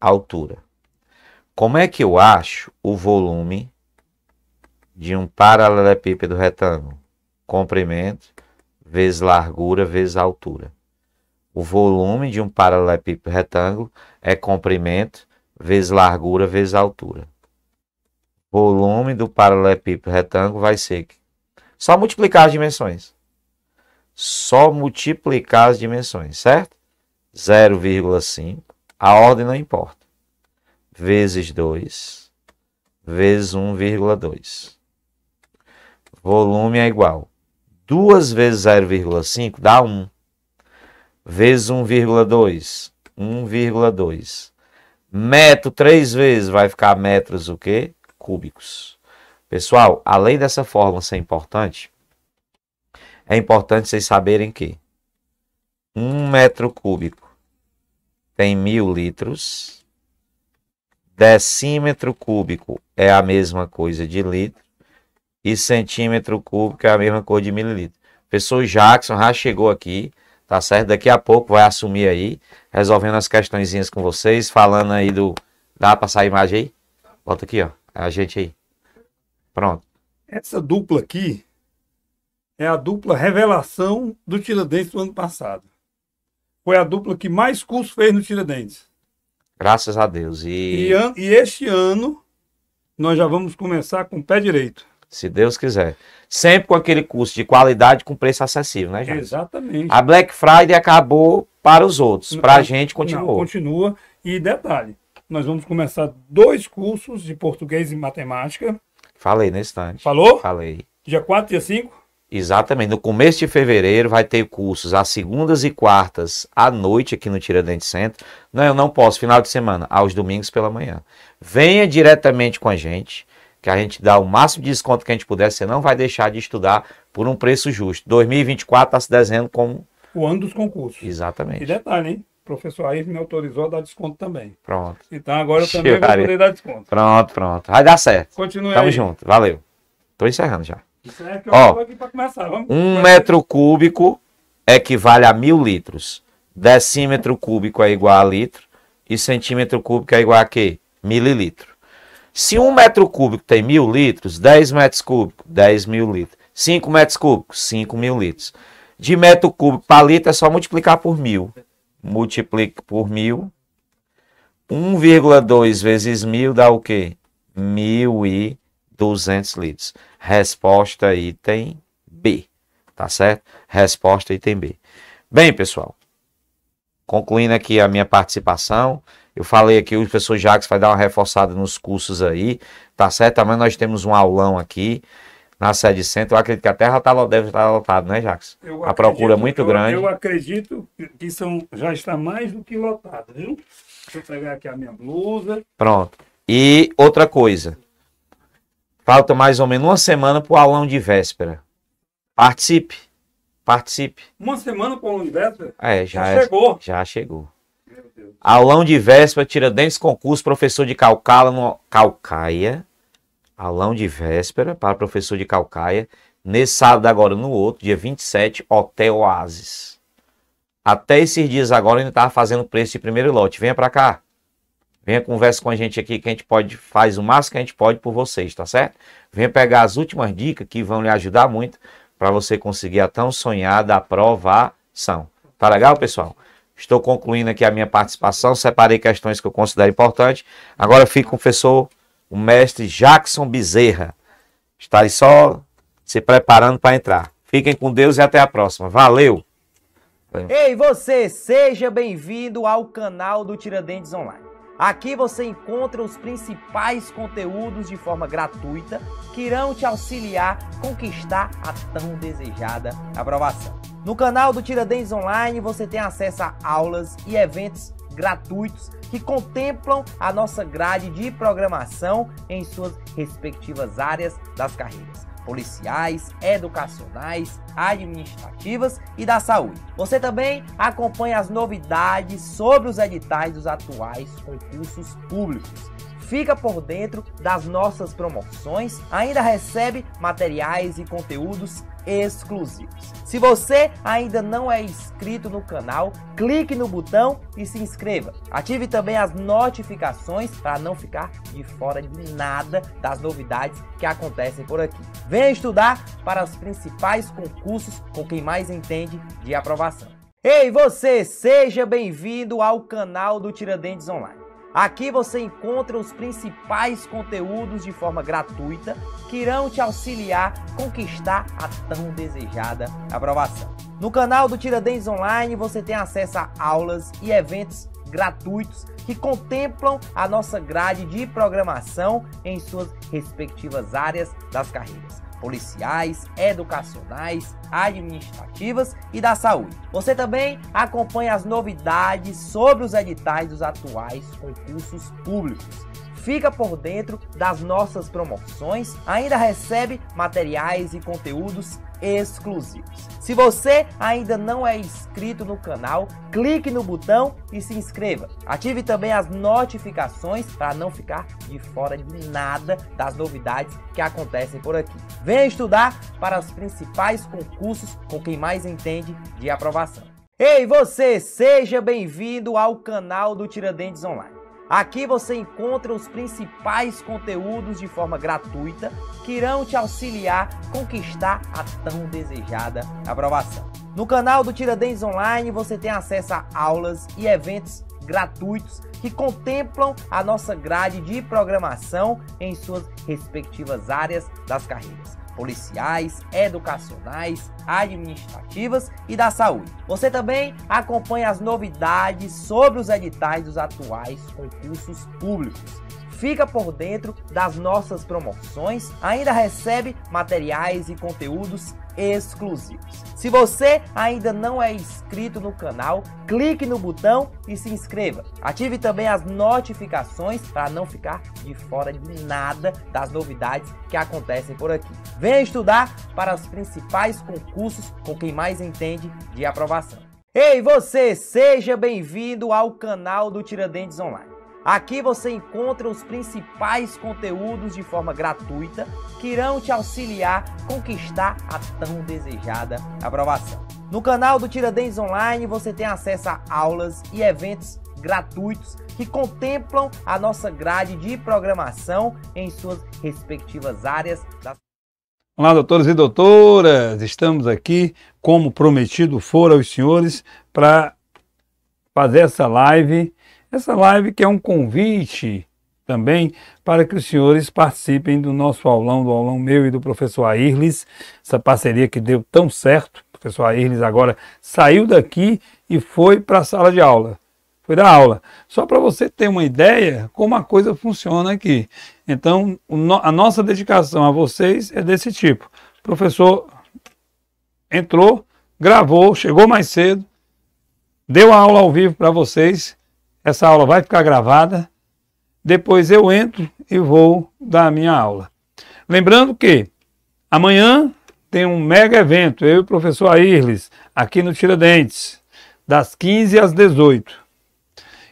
altura. Como é que eu acho o volume de um paralelepípedo retângulo? Comprimento vezes largura vezes altura. O volume de um paralelepípedo retângulo é comprimento vezes largura vezes altura. Volume do paralelepípedo retângulo vai ser só multiplicar as dimensões só multiplicar as dimensões, certo? 0,5, a ordem não importa, vezes 2, vezes 1,2. Volume é igual. 2 vezes 0,5 dá 1. Vezes 1,2, 1,2. Metro três vezes vai ficar metros o quê? Cúbicos. Pessoal, além dessa fórmula ser importante, é importante vocês saberem que um metro cúbico tem mil litros, decímetro cúbico é a mesma coisa de litro e centímetro cúbico é a mesma coisa de mililitro. O professor Jackson já chegou aqui, tá certo? Daqui a pouco vai assumir aí, resolvendo as questõezinhas com vocês, falando aí do... Dá pra passar a imagem aí? Bota aqui, ó. É a gente aí. Pronto. Essa dupla aqui, é a dupla revelação do Tiradentes do ano passado. Foi a dupla que mais curso fez no Tiradentes. Graças a Deus. E... E, an... e este ano nós já vamos começar com o pé direito. Se Deus quiser. Sempre com aquele curso de qualidade com preço acessível, né, gente? Exatamente. A Black Friday acabou para os outros, para a gente continuou. continua. E detalhe, nós vamos começar dois cursos de português e matemática. Falei nesse instante. Falou? Falei. Dia 4 e dia 5? Exatamente. No começo de fevereiro vai ter cursos às segundas e quartas à noite aqui no Tiradentes Centro. Não, eu não posso, final de semana, aos domingos pela manhã. Venha diretamente com a gente, que a gente dá o máximo de desconto que a gente puder. Você não vai deixar de estudar por um preço justo. 2024 está se desenhando como. O ano dos concursos. Exatamente. E detalhe, hein? O professor aí me autorizou a dar desconto também. Pronto. Então agora eu também Chegaria. vou poder dar desconto. Pronto, pronto. Vai dar certo. Continue Tamo aí. junto. Valeu. Tô encerrando já. Isso é que eu é Ó, aqui pra começar. Vamos um começar. metro cúbico equivale a mil litros. Decímetro cúbico é igual a litro. E centímetro cúbico é igual a quê? Mililitro. Se um metro cúbico tem mil litros, 10 metros cúbicos, 10 mil litros. 5 metros cúbicos, 5 mil litros. De metro cúbico para litro é só multiplicar por mil. Multiplica por mil. 1,2 vezes mil dá o quê? mil e 200 litros. Resposta item B, tá certo? Resposta item B. Bem, pessoal, concluindo aqui a minha participação, eu falei aqui, o professor Jacques vai dar uma reforçada nos cursos aí, tá certo? Também nós temos um aulão aqui na sede centro. Eu acredito que a Terra tá, deve estar lotado, né, Jacques? Eu a acredito, procura é muito eu, grande. Eu acredito que são, já está mais do que lotado, viu? Deixa eu pegar aqui a minha blusa. Pronto. E outra coisa, Falta mais ou menos uma semana para o aulão de véspera. Participe. Participe. Uma semana para o aulão de véspera? É, já, já é, chegou. Já chegou. Aulão de véspera, tira desse Concurso, professor de Calcala no Calcaia. Aulão de véspera para professor de Calcaia. Nesse sábado agora, no outro, dia 27, Hotel Oasis. Até esses dias agora ainda estava fazendo preço de primeiro lote. Venha para cá. Venha conversar com a gente aqui que a gente pode faz o máximo que a gente pode por vocês, tá certo? Venha pegar as últimas dicas que vão lhe ajudar muito para você conseguir a tão sonhada aprovação. Tá legal, pessoal? Estou concluindo aqui a minha participação, separei questões que eu considero importantes. Agora fico com o professor, o mestre Jackson Bezerra. aí só se preparando para entrar. Fiquem com Deus e até a próxima. Valeu! Ei, você, seja bem-vindo ao canal do Tiradentes Online. Aqui você encontra os principais conteúdos de forma gratuita que irão te auxiliar a conquistar a tão desejada aprovação. No canal do Tiradentes Online você tem acesso a aulas e eventos gratuitos que contemplam a nossa grade de programação em suas respectivas áreas das carreiras policiais, educacionais, administrativas e da saúde. Você também acompanha as novidades sobre os editais dos atuais concursos públicos fica por dentro das nossas promoções, ainda recebe materiais e conteúdos exclusivos. Se você ainda não é inscrito no canal, clique no botão e se inscreva. Ative também as notificações para não ficar de fora de nada das novidades que acontecem por aqui. Venha estudar para os principais concursos com quem mais entende de aprovação. Ei, você, seja bem-vindo ao canal do Tiradentes Online. Aqui você encontra os principais conteúdos de forma gratuita que irão te auxiliar a conquistar a tão desejada aprovação. No canal do Tiradentes Online você tem acesso a aulas e eventos gratuitos que contemplam a nossa grade de programação em suas respectivas áreas das carreiras policiais, educacionais, administrativas e da saúde. Você também acompanha as novidades sobre os editais dos atuais concursos públicos fica por dentro das nossas promoções, ainda recebe materiais e conteúdos exclusivos. Se você ainda não é inscrito no canal, clique no botão e se inscreva. Ative também as notificações para não ficar de fora de nada das novidades que acontecem por aqui. Venha estudar para os principais concursos com quem mais entende de aprovação. Ei, você, seja bem-vindo ao canal do Tiradentes Online. Aqui você encontra os principais conteúdos de forma gratuita que irão te auxiliar a conquistar a tão desejada aprovação. No canal do Tiradentes Online você tem acesso a aulas e eventos gratuitos que contemplam a nossa grade de programação em suas respectivas áreas das carreiras policiais, educacionais, administrativas e da saúde. Você também acompanha as novidades sobre os editais dos atuais concursos públicos fica por dentro das nossas promoções, ainda recebe materiais e conteúdos exclusivos. Se você ainda não é inscrito no canal, clique no botão e se inscreva. Ative também as notificações para não ficar de fora de nada das novidades que acontecem por aqui. Venha estudar para os principais concursos com quem mais entende de aprovação. Ei você, seja bem-vindo ao canal do Tiradentes Online. Aqui você encontra os principais conteúdos de forma gratuita que irão te auxiliar a conquistar a tão desejada aprovação. No canal do Tiradentes Online você tem acesso a aulas e eventos gratuitos que contemplam a nossa grade de programação em suas respectivas áreas. Olá, doutores e doutoras! Estamos aqui, como prometido for aos senhores, para fazer essa live essa live que é um convite também para que os senhores participem do nosso aulão, do aulão meu e do professor Airlis, essa parceria que deu tão certo. O professor Airlis agora saiu daqui e foi para a sala de aula. Foi da aula. Só para você ter uma ideia como a coisa funciona aqui. Então, a nossa dedicação a vocês é desse tipo. O professor entrou, gravou, chegou mais cedo, deu a aula ao vivo para vocês essa aula vai ficar gravada. Depois eu entro e vou dar a minha aula. Lembrando que amanhã tem um mega evento, eu e o professor Airles, aqui no Tiradentes, das 15 às 18.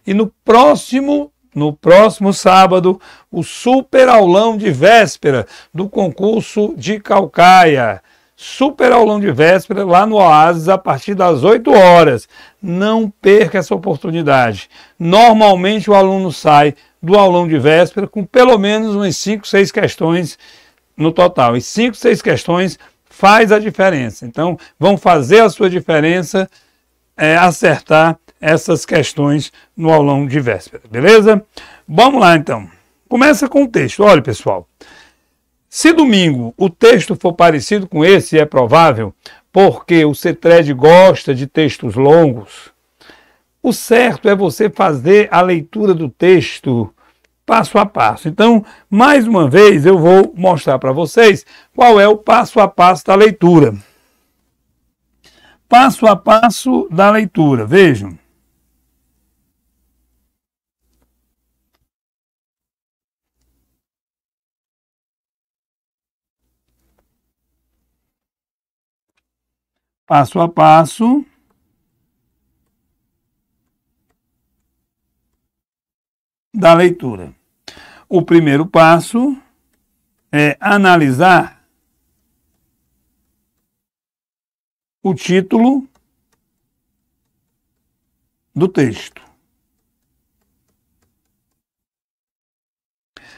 E no próximo, no próximo sábado, o super aulão de véspera do concurso de Calcaia super aulão de véspera lá no Oasis a partir das 8 horas. Não perca essa oportunidade. Normalmente o aluno sai do aulão de véspera com pelo menos umas 5, 6 questões no total. E 5, 6 questões faz a diferença. Então, vão fazer a sua diferença é, acertar essas questões no aulão de véspera, beleza? Vamos lá então. Começa com o texto. Olha, pessoal. Se domingo o texto for parecido com esse, é provável, porque o CETRED gosta de textos longos, o certo é você fazer a leitura do texto passo a passo. Então, mais uma vez, eu vou mostrar para vocês qual é o passo a passo da leitura. Passo a passo da leitura, vejam. passo a passo. Da leitura. O primeiro passo é analisar o título do texto.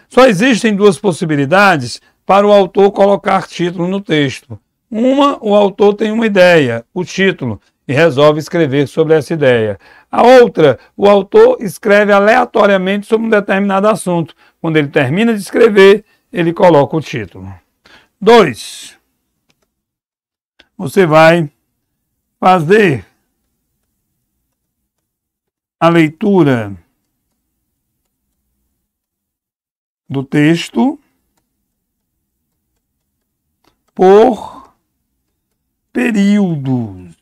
Só existem duas possibilidades para o autor colocar título no texto: uma, o autor tem uma ideia, o título, e resolve escrever sobre essa ideia. A outra, o autor escreve aleatoriamente sobre um determinado assunto. Quando ele termina de escrever, ele coloca o título. dois Você vai fazer a leitura do texto por períodos.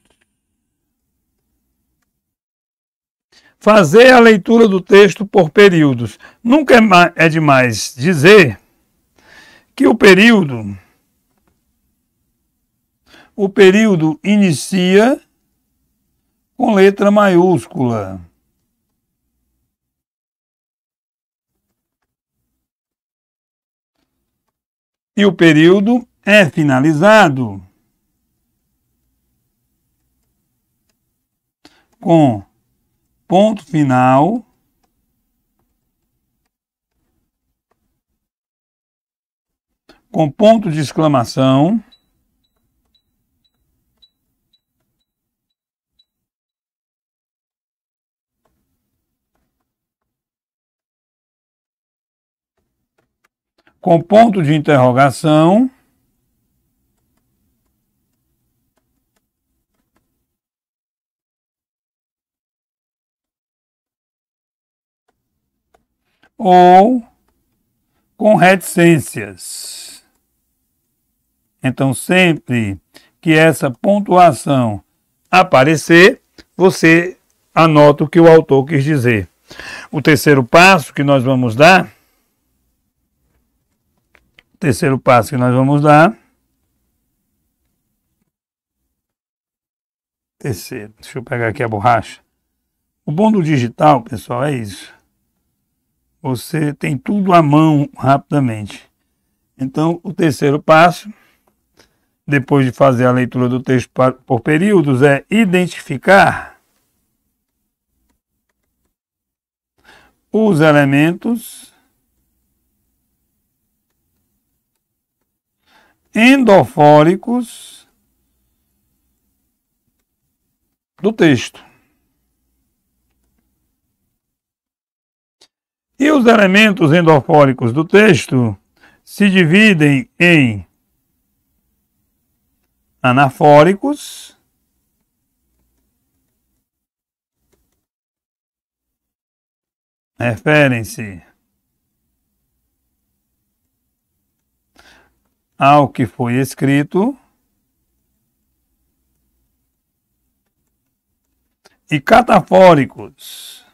Fazer a leitura do texto por períodos. Nunca é, é demais dizer que o período o período inicia com letra maiúscula. E o período é finalizado com ponto final. Com ponto de exclamação. Com ponto de interrogação. ou com reticências. Então, sempre que essa pontuação aparecer, você anota o que o autor quis dizer. O terceiro passo que nós vamos dar, o terceiro passo que nós vamos dar, terceiro, deixa eu pegar aqui a borracha. O bom do digital, pessoal, é isso você tem tudo à mão rapidamente. Então, o terceiro passo, depois de fazer a leitura do texto por períodos, é identificar os elementos endofóricos do texto. E os elementos endofólicos do texto se dividem em anafóricos, referem-se ao que foi escrito e catafóricos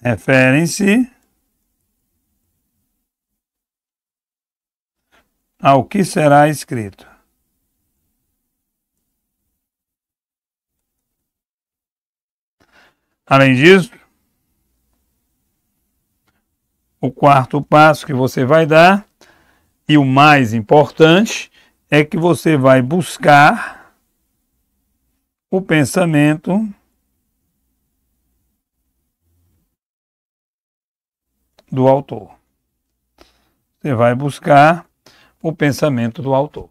referem-se ao que será escrito. Além disso, o quarto passo que você vai dar, e o mais importante, é que você vai buscar o pensamento do autor. Você vai buscar o pensamento do autor.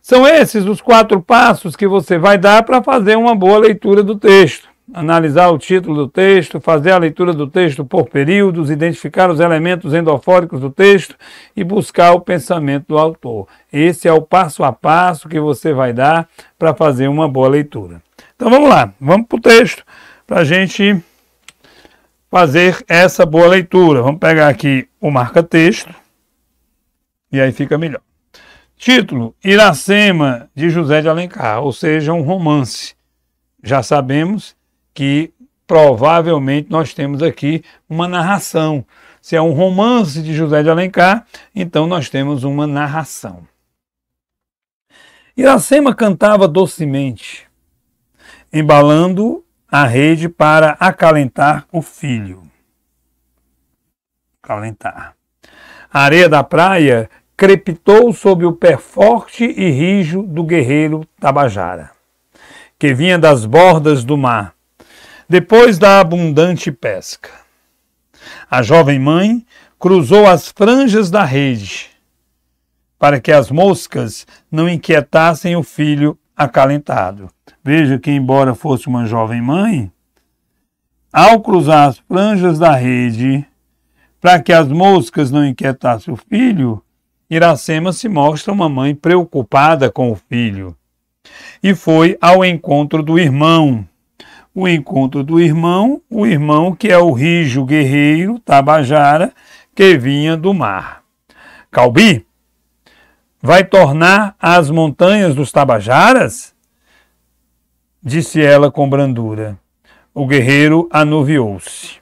São esses os quatro passos que você vai dar para fazer uma boa leitura do texto. Analisar o título do texto, fazer a leitura do texto por períodos, identificar os elementos endofóricos do texto e buscar o pensamento do autor. Esse é o passo a passo que você vai dar para fazer uma boa leitura. Então vamos lá, vamos para o texto para a gente fazer essa boa leitura. Vamos pegar aqui o marca-texto e aí fica melhor. Título: Iracema de José de Alencar, ou seja, um romance. Já sabemos que provavelmente nós temos aqui uma narração. Se é um romance de José de Alencar, então nós temos uma narração. Iracema cantava docemente, embalando a rede para acalentar o filho. Acalentar. A areia da praia crepitou sob o pé forte e rijo do guerreiro Tabajara, que vinha das bordas do mar, depois da abundante pesca. A jovem mãe cruzou as franjas da rede, para que as moscas não inquietassem o filho acalentado. Veja que, embora fosse uma jovem mãe, ao cruzar as franjas da rede, para que as moscas não inquietassem o filho, Iracema se mostra uma mãe preocupada com o filho. E foi ao encontro do irmão. O encontro do irmão, o irmão que é o rijo guerreiro Tabajara, que vinha do mar. Calbi Vai tornar as montanhas dos Tabajaras? Disse ela com brandura. O guerreiro anuviou-se.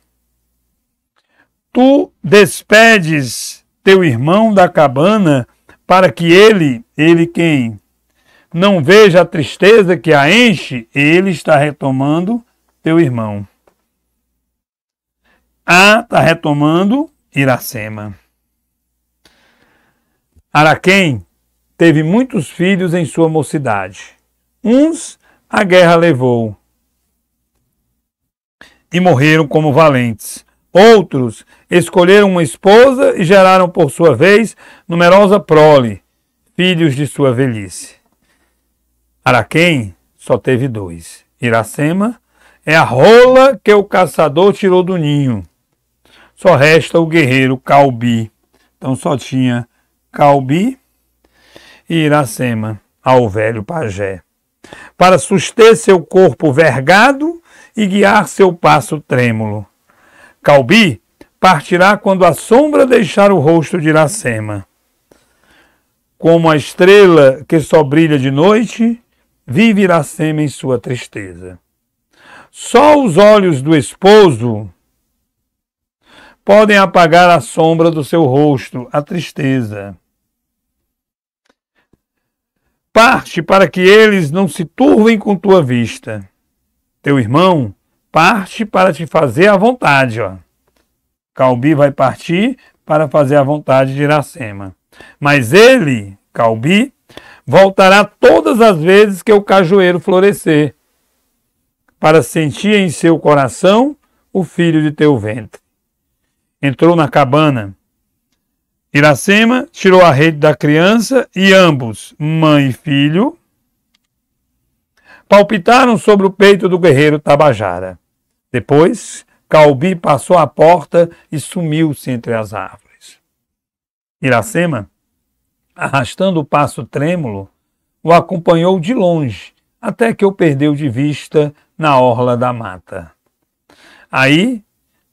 Tu despedes teu irmão da cabana para que ele, ele quem? Não veja a tristeza que a enche, ele está retomando teu irmão. Ah, está retomando Iracema. Araquém Teve muitos filhos em sua mocidade. Uns a guerra levou e morreram como valentes. Outros escolheram uma esposa e geraram por sua vez numerosa prole, filhos de sua velhice. Araquém só teve dois. Iracema é a rola que o caçador tirou do ninho. Só resta o guerreiro Calbi. Então só tinha Calbi e Iracema ao velho pajé, para suster seu corpo vergado e guiar seu passo trêmulo. Calbi partirá quando a sombra deixar o rosto de Iracema. Como a estrela que só brilha de noite, vive Iracema em sua tristeza. Só os olhos do esposo podem apagar a sombra do seu rosto, a tristeza parte para que eles não se turvem com tua vista. Teu irmão parte para te fazer a vontade, ó. Calbi vai partir para fazer a vontade de Iracema. Mas ele, Calbi, voltará todas as vezes que o cajueiro florescer, para sentir em seu coração o filho de teu ventre. Entrou na cabana, Iracema tirou a rede da criança e ambos, mãe e filho, palpitaram sobre o peito do guerreiro Tabajara. Depois, Calbi passou a porta e sumiu-se entre as árvores. Iracema, arrastando o passo trêmulo, o acompanhou de longe, até que o perdeu de vista na orla da mata. Aí,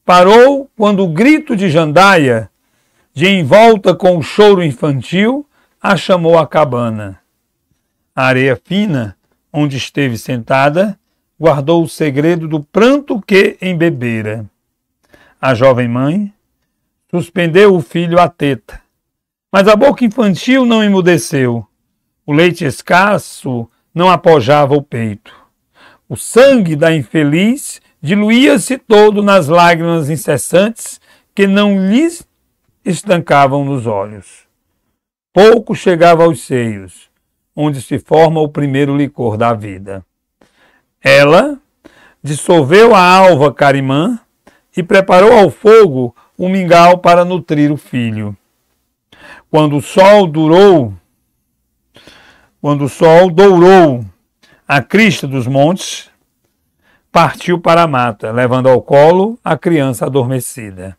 parou quando o grito de Jandaia de envolta com o choro infantil, a chamou à cabana. A areia fina, onde esteve sentada, guardou o segredo do pranto que embebera. A jovem mãe suspendeu o filho à teta, mas a boca infantil não emudeceu. O leite escasso não apojava o peito. O sangue da infeliz diluía-se todo nas lágrimas incessantes que não lhes estancavam nos olhos. Pouco chegava aos seios, onde se forma o primeiro licor da vida. Ela dissolveu a alva carimã e preparou ao fogo o um mingau para nutrir o filho. Quando o sol durou, quando o sol dourou a crista dos montes, partiu para a mata, levando ao colo a criança adormecida.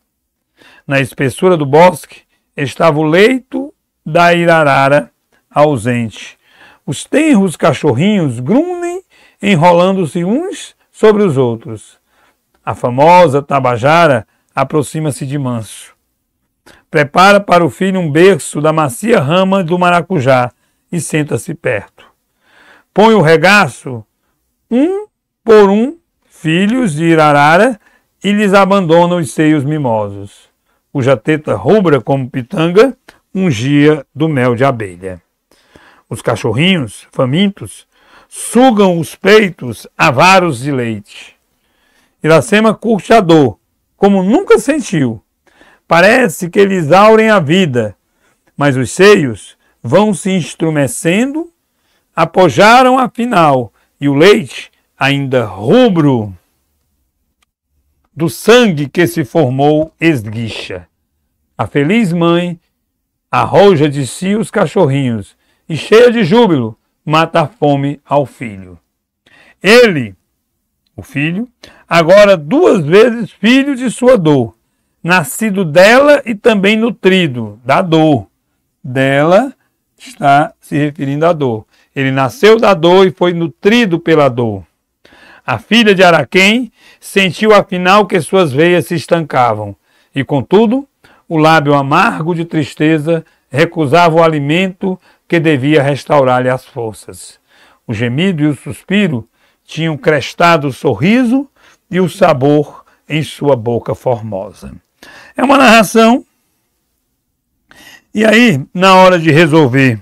Na espessura do bosque estava o leito da irarara ausente. Os tenros cachorrinhos grunhem enrolando-se uns sobre os outros. A famosa tabajara aproxima-se de manso. Prepara para o filho um berço da macia rama do maracujá e senta-se perto. Põe o regaço, um por um, filhos de Irarara, e lhes abandona os seios mimosos cuja teta rubra como pitanga ungia do mel de abelha. Os cachorrinhos, famintos, sugam os peitos avaros de leite. Iracema curte a dor, como nunca sentiu. Parece que eles aurem a vida, mas os seios vão se instrumecendo, apojaram afinal, e o leite ainda rubro do sangue que se formou esguicha. A feliz mãe arroja de si os cachorrinhos e, cheia de júbilo, mata a fome ao filho. Ele, o filho, agora duas vezes filho de sua dor, nascido dela e também nutrido da dor. Dela está se referindo à dor. Ele nasceu da dor e foi nutrido pela dor. A filha de Araquém sentiu afinal que suas veias se estancavam, e contudo, o lábio amargo de tristeza recusava o alimento que devia restaurar-lhe as forças. O gemido e o suspiro tinham crestado o sorriso e o sabor em sua boca formosa. É uma narração. E aí, na hora de resolver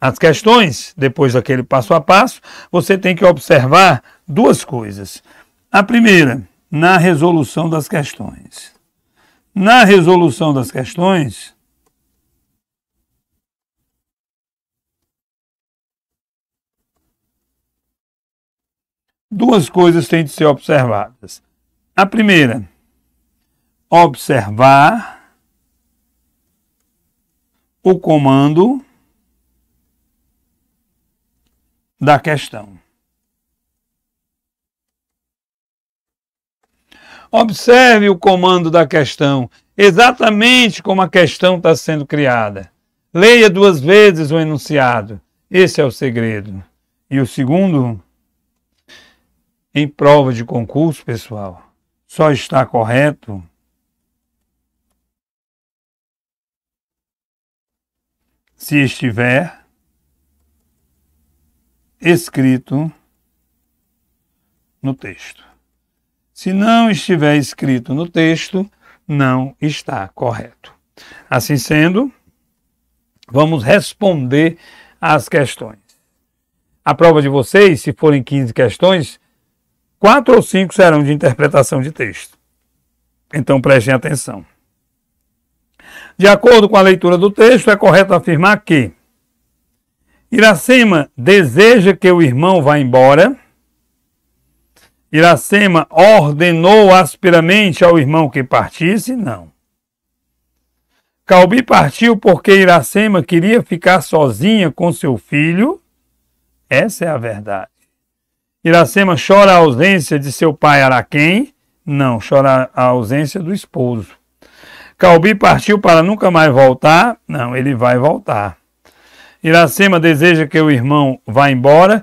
as questões, depois daquele passo a passo, você tem que observar duas coisas. A primeira, na resolução das questões. Na resolução das questões, duas coisas têm de ser observadas. A primeira, observar o comando da questão. Observe o comando da questão, exatamente como a questão está sendo criada. Leia duas vezes o enunciado. Esse é o segredo. E o segundo, em prova de concurso, pessoal, só está correto se estiver escrito no texto. Se não estiver escrito no texto, não está correto. Assim sendo, vamos responder às questões. A prova de vocês, se forem 15 questões, quatro ou cinco serão de interpretação de texto. Então prestem atenção. De acordo com a leitura do texto, é correto afirmar que Iracema deseja que o irmão vá embora. Iracema ordenou asperamente ao irmão que partisse? Não. Calbi partiu porque Iracema queria ficar sozinha com seu filho? Essa é a verdade. Iracema chora a ausência de seu pai Araquém? Não, chora a ausência do esposo. Calbi partiu para nunca mais voltar? Não, ele vai voltar. Iracema deseja que o irmão vá embora.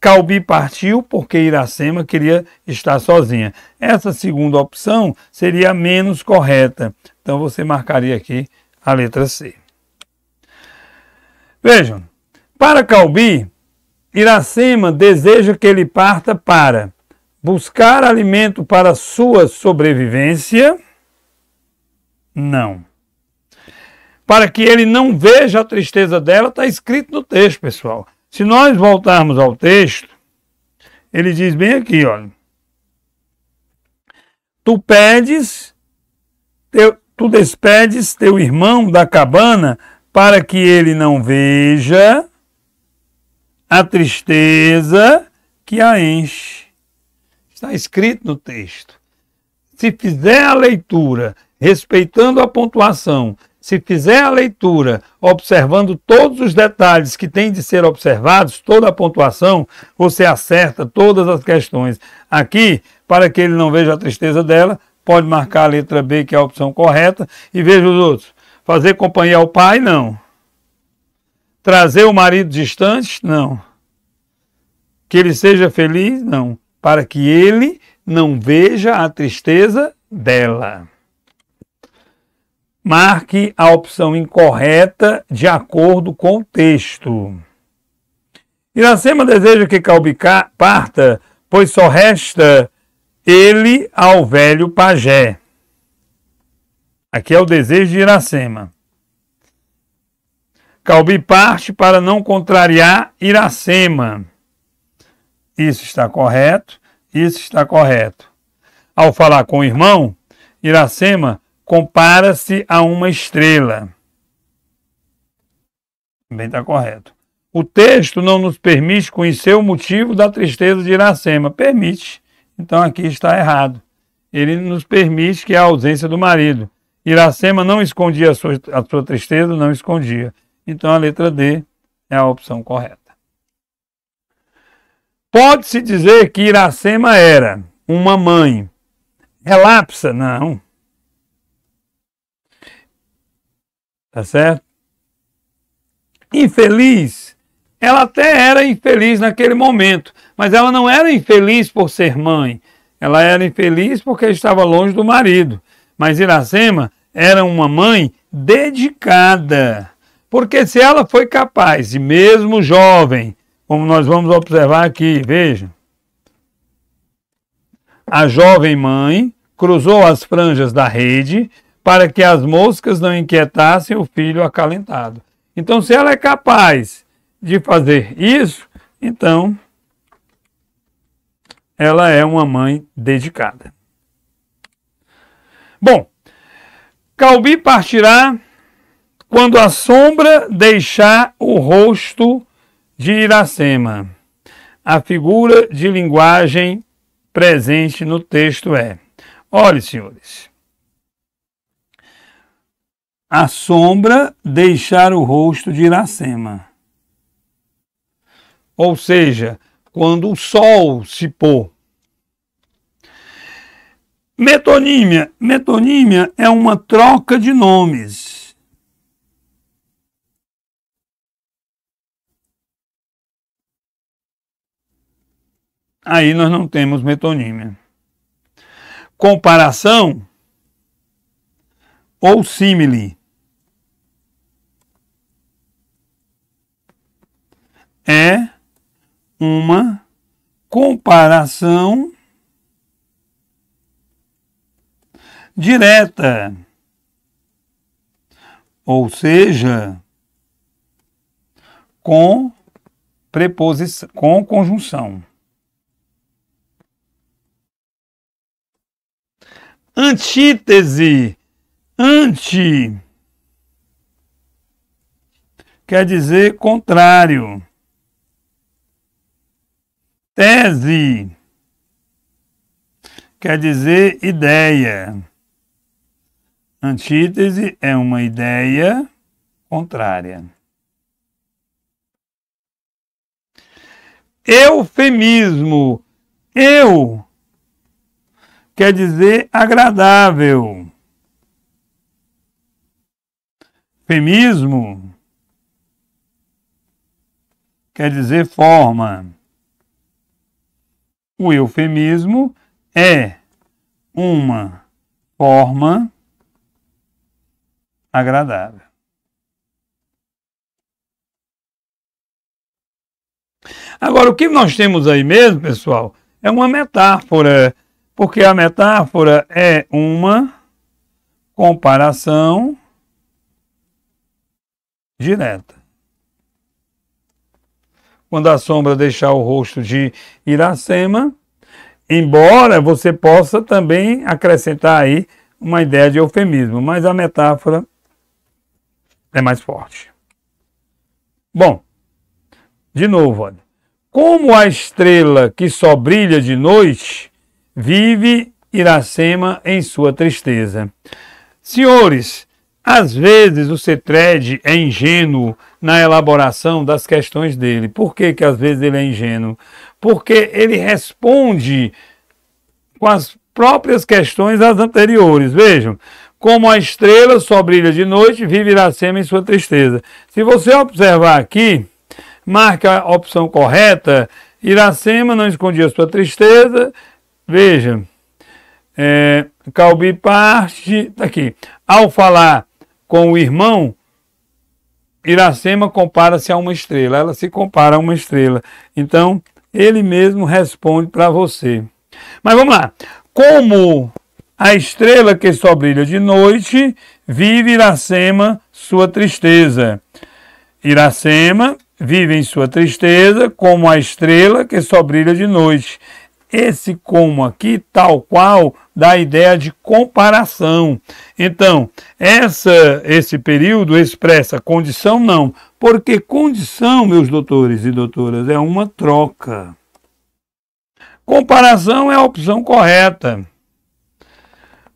Calbi partiu porque Iracema queria estar sozinha. Essa segunda opção seria a menos correta. Então você marcaria aqui a letra C. Vejam, para Calbi, Iracema deseja que ele parta para buscar alimento para sua sobrevivência? Não para que ele não veja a tristeza dela, está escrito no texto, pessoal. Se nós voltarmos ao texto, ele diz bem aqui, olha. Tu pedes, teu, tu despedes teu irmão da cabana para que ele não veja a tristeza que a enche. Está escrito no texto. Se fizer a leitura respeitando a pontuação, se fizer a leitura observando todos os detalhes que têm de ser observados, toda a pontuação, você acerta todas as questões. Aqui, para que ele não veja a tristeza dela, pode marcar a letra B, que é a opção correta, e veja os outros. Fazer companhia ao pai, não. Trazer o marido distante, não. Que ele seja feliz, não. Para que ele não veja a tristeza dela marque a opção incorreta de acordo com o texto. Iracema deseja que Calbicá parta, pois só resta ele ao velho pajé. Aqui é o desejo de Iracema. Calbi parte para não contrariar Iracema. Isso está correto, isso está correto. Ao falar com o irmão, Iracema compara-se a uma estrela. Também está correto. O texto não nos permite conhecer o motivo da tristeza de Iracema. Permite. Então aqui está errado. Ele nos permite que a ausência do marido. Iracema não escondia a sua, a sua tristeza, não escondia. Então a letra D é a opção correta. Pode-se dizer que Iracema era uma mãe relapsa? Não. Tá certo? Infeliz. Ela até era infeliz naquele momento, mas ela não era infeliz por ser mãe. Ela era infeliz porque estava longe do marido. Mas Iracema era uma mãe dedicada. Porque se ela foi capaz, e mesmo jovem, como nós vamos observar aqui, veja. A jovem mãe cruzou as franjas da rede, para que as moscas não inquietassem o filho acalentado. Então, se ela é capaz de fazer isso, então ela é uma mãe dedicada. Bom, Calbi partirá quando a sombra deixar o rosto de Iracema. A figura de linguagem presente no texto é: olhe, senhores, a sombra deixar o rosto de Iracema. Ou seja, quando o sol se pôr. Metonímia. Metonímia é uma troca de nomes. Aí nós não temos metonímia. Comparação ou símile. é uma comparação direta, ou seja, com preposição, com conjunção. Antítese, anti, quer dizer contrário. Tese quer dizer ideia. Antítese é uma ideia contrária. Eufemismo. Eu quer dizer agradável. Femismo quer dizer forma. O eufemismo é uma forma agradável. Agora, o que nós temos aí mesmo, pessoal, é uma metáfora, porque a metáfora é uma comparação direta quando a sombra deixar o rosto de Iracema, embora você possa também acrescentar aí uma ideia de eufemismo, mas a metáfora é mais forte. Bom, de novo, olha. Como a estrela que só brilha de noite, vive Iracema em sua tristeza. Senhores, às vezes o CETRED é ingênuo na elaboração das questões dele. Por que, que às vezes ele é ingênuo? Porque ele responde com as próprias questões às anteriores. Vejam, como a estrela só brilha de noite, vive Iracema em sua tristeza. Se você observar aqui, marca a opção correta, Iracema não escondia sua tristeza, veja, é, Calbi parte, está aqui, ao falar com o irmão, Iracema compara-se a uma estrela, ela se compara a uma estrela. Então, ele mesmo responde para você. Mas vamos lá. Como a estrela que só brilha de noite, vive Iracema sua tristeza. Iracema vive em sua tristeza como a estrela que só brilha de noite. Esse como aqui, tal qual, dá a ideia de comparação. Então, essa, esse período expressa condição não, porque condição, meus doutores e doutoras, é uma troca. Comparação é a opção correta.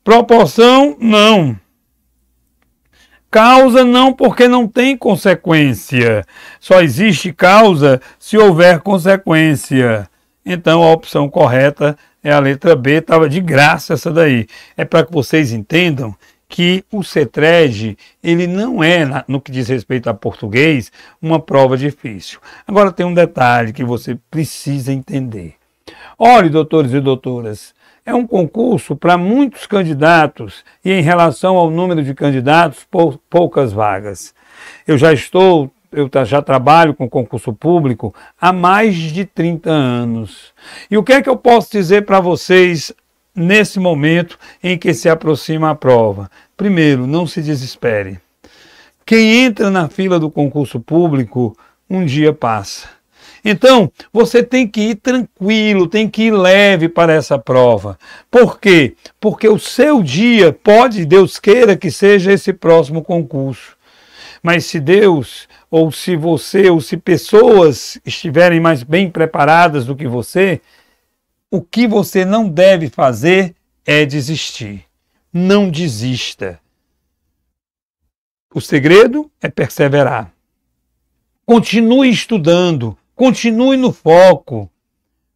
Proporção, não. Causa não, porque não tem consequência. Só existe causa se houver consequência. Então a opção correta é a letra B, estava de graça essa daí. É para que vocês entendam que o CETRED, ele não é, no que diz respeito a português, uma prova difícil. Agora tem um detalhe que você precisa entender. Olhe, doutores e doutoras, é um concurso para muitos candidatos e em relação ao número de candidatos, poucas vagas. Eu já estou eu já trabalho com concurso público há mais de 30 anos. E o que é que eu posso dizer para vocês nesse momento em que se aproxima a prova? Primeiro, não se desespere. Quem entra na fila do concurso público, um dia passa. Então, você tem que ir tranquilo, tem que ir leve para essa prova. Por quê? Porque o seu dia pode, Deus queira, que seja esse próximo concurso. Mas se Deus, ou se você, ou se pessoas estiverem mais bem preparadas do que você, o que você não deve fazer é desistir. Não desista. O segredo é perseverar. Continue estudando, continue no foco.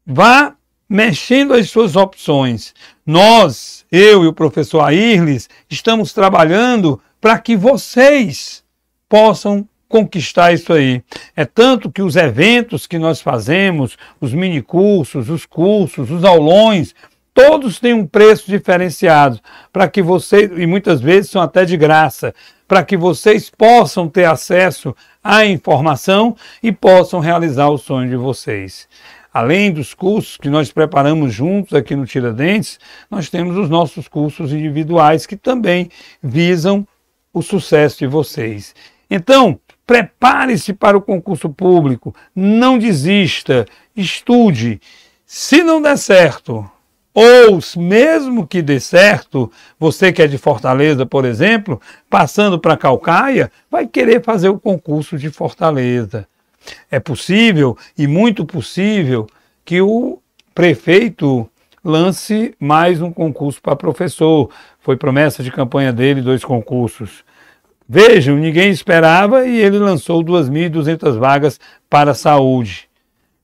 Vá mexendo as suas opções. Nós, eu e o professor Airlis, estamos trabalhando para que vocês possam conquistar isso aí. É tanto que os eventos que nós fazemos, os mini cursos, os cursos, os aulões, todos têm um preço diferenciado para que vocês, e muitas vezes são até de graça, para que vocês possam ter acesso à informação e possam realizar o sonho de vocês. Além dos cursos que nós preparamos juntos aqui no Tiradentes, nós temos os nossos cursos individuais que também visam o sucesso de vocês. Então, prepare-se para o concurso público, não desista, estude. Se não der certo, ou mesmo que dê certo, você que é de Fortaleza, por exemplo, passando para Calcaia, vai querer fazer o concurso de Fortaleza. É possível e muito possível que o prefeito lance mais um concurso para professor. Foi promessa de campanha dele dois concursos. Vejam, ninguém esperava e ele lançou 2.200 vagas para a saúde.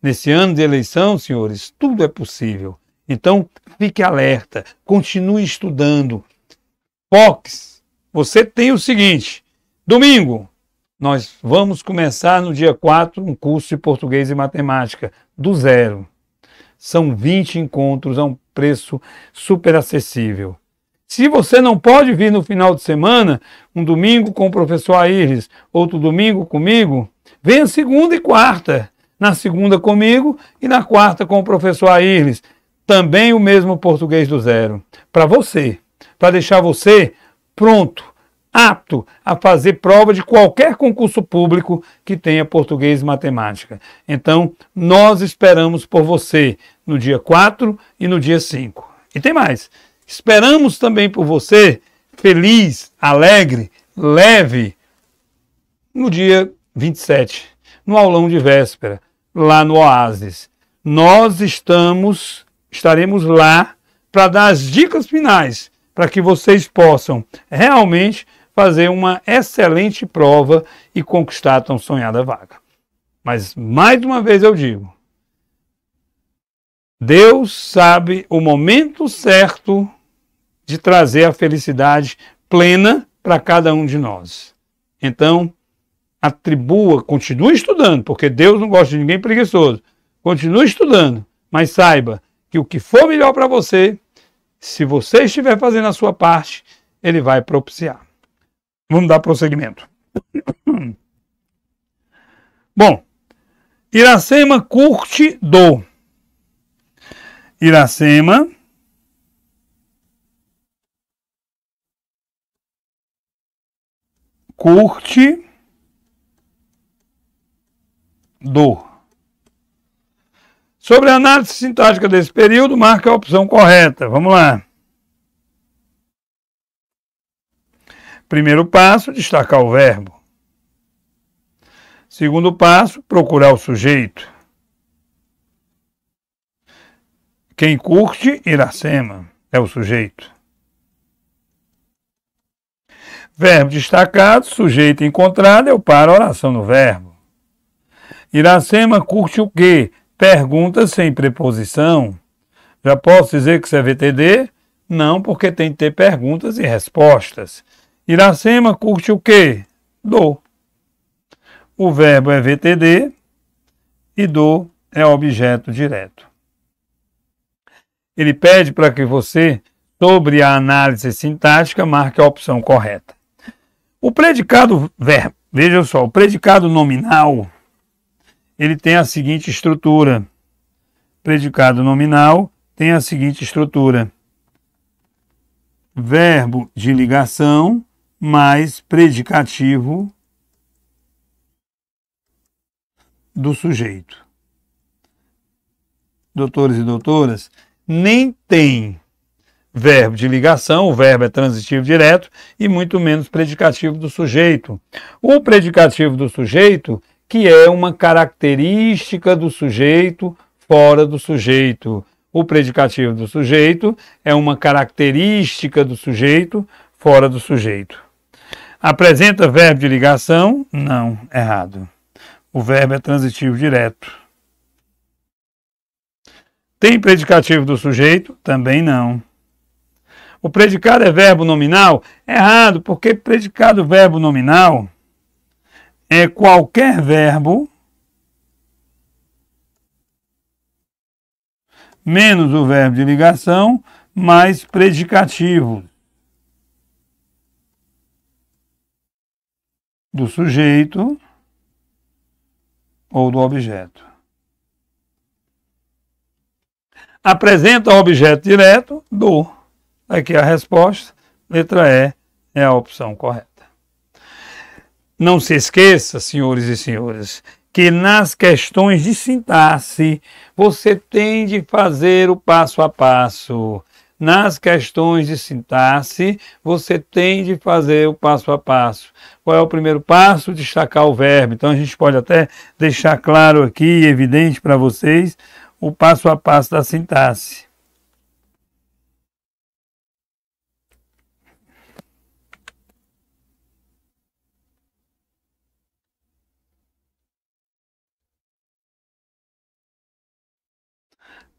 Nesse ano de eleição, senhores, tudo é possível. Então, fique alerta, continue estudando. Fox, você tem o seguinte: domingo, nós vamos começar no dia 4 um curso de português e matemática, do zero. São 20 encontros a um preço super acessível. Se você não pode vir no final de semana, um domingo com o professor Aires, outro domingo comigo, venha segunda e quarta. Na segunda comigo e na quarta com o professor Aires. Também o mesmo português do zero. Para você, para deixar você pronto, apto a fazer prova de qualquer concurso público que tenha português e matemática. Então, nós esperamos por você no dia 4 e no dia 5. E tem mais. Esperamos também por você feliz, alegre, leve no dia 27, no aulão de véspera, lá no Oasis. Nós estamos, estaremos lá para dar as dicas finais para que vocês possam realmente fazer uma excelente prova e conquistar a tão sonhada vaga. Mas mais uma vez eu digo, Deus sabe o momento certo de trazer a felicidade plena para cada um de nós. Então, atribua, continue estudando, porque Deus não gosta de ninguém preguiçoso. Continue estudando, mas saiba que o que for melhor para você, se você estiver fazendo a sua parte, ele vai propiciar. Vamos dar prosseguimento. Bom, Iracema curte dor. Iracema. Curte do. Sobre a análise sintática desse período, marca a opção correta. Vamos lá. Primeiro passo, destacar o verbo. Segundo passo, procurar o sujeito. Quem curte Iracema é o sujeito. Verbo destacado, sujeito encontrado, eu paro a oração no verbo. Iracema curte o quê? Pergunta sem preposição. Já posso dizer que isso é VTD? Não, porque tem que ter perguntas e respostas. Iracema curte o quê? Do. O verbo é VTD e do é objeto direto ele pede para que você, sobre a análise sintática, marque a opção correta. O predicado verbo, veja só, o predicado nominal, ele tem a seguinte estrutura. Predicado nominal tem a seguinte estrutura. Verbo de ligação mais predicativo do sujeito. Doutores e doutoras, nem tem verbo de ligação, o verbo é transitivo direto, e muito menos predicativo do sujeito. O predicativo do sujeito, que é uma característica do sujeito fora do sujeito. O predicativo do sujeito é uma característica do sujeito fora do sujeito. Apresenta verbo de ligação? Não, errado. O verbo é transitivo direto. Tem predicativo do sujeito? Também não. O predicado é verbo nominal? Errado, porque predicado verbo nominal é qualquer verbo menos o verbo de ligação mais predicativo do sujeito ou do objeto. apresenta o objeto direto do. Aqui a resposta, letra E é a opção correta. Não se esqueça, senhores e senhoras, que nas questões de sintaxe você tem de fazer o passo a passo. Nas questões de sintaxe, você tem de fazer o passo a passo. Qual é o primeiro passo? Destacar o verbo. Então, a gente pode até deixar claro aqui, evidente para vocês, o passo a passo da sintaxe.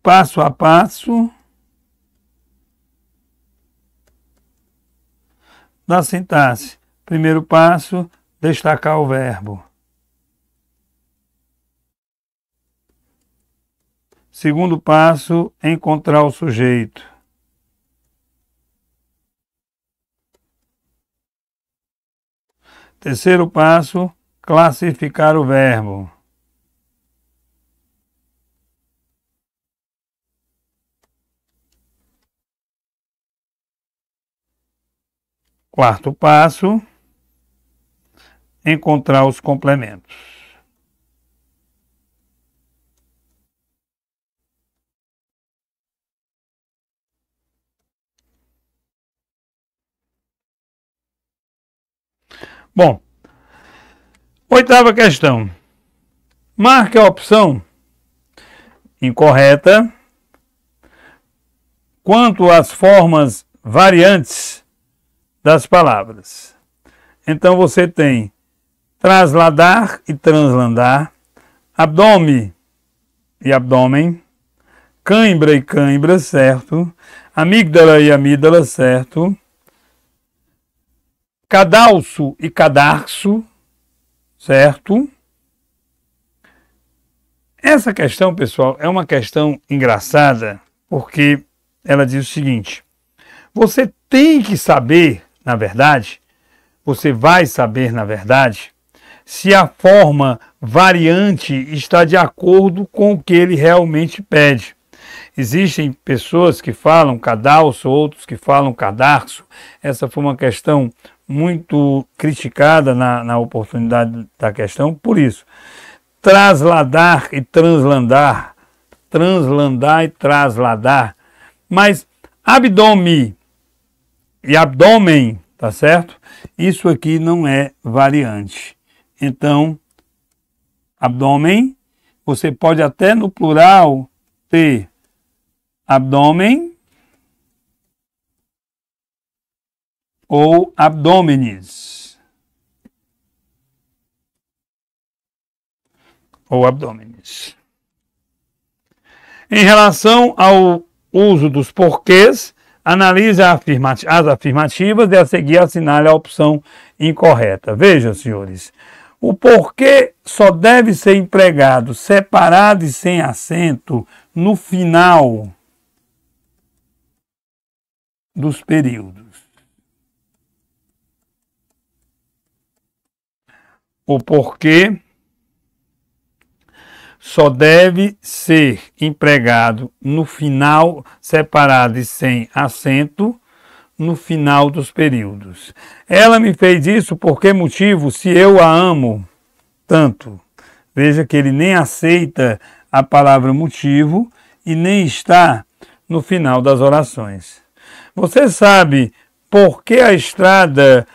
Passo a passo da sintaxe. Primeiro passo, destacar o verbo. Segundo passo, encontrar o sujeito. Terceiro passo, classificar o verbo. Quarto passo, encontrar os complementos. Bom, oitava questão. Marque a opção incorreta quanto às formas variantes das palavras. Então você tem trasladar e translandar, abdome e abdômen, cãibra e cãibra, certo? Amígdala e amígdala, certo? cadalso e cadarço, certo? Essa questão, pessoal, é uma questão engraçada, porque ela diz o seguinte: você tem que saber, na verdade, você vai saber, na verdade, se a forma variante está de acordo com o que ele realmente pede. Existem pessoas que falam cadalso, outros que falam cadarço. Essa foi uma questão muito criticada na, na oportunidade da questão por isso. Trasladar e translandar, translandar e trasladar, mas abdômen e abdômen, tá certo? Isso aqui não é variante. Então, abdômen, você pode até no plural ter abdômen ou abdômenes. Ou abdômenes. Em relação ao uso dos porquês, analise as afirmativas e a seguir assinale a opção incorreta. Veja, senhores, o porquê só deve ser empregado separado e sem acento no final dos períodos. o porquê só deve ser empregado no final, separado e sem acento, no final dos períodos. Ela me fez isso por que motivo? Se eu a amo tanto. Veja que ele nem aceita a palavra motivo e nem está no final das orações. Você sabe por que a estrada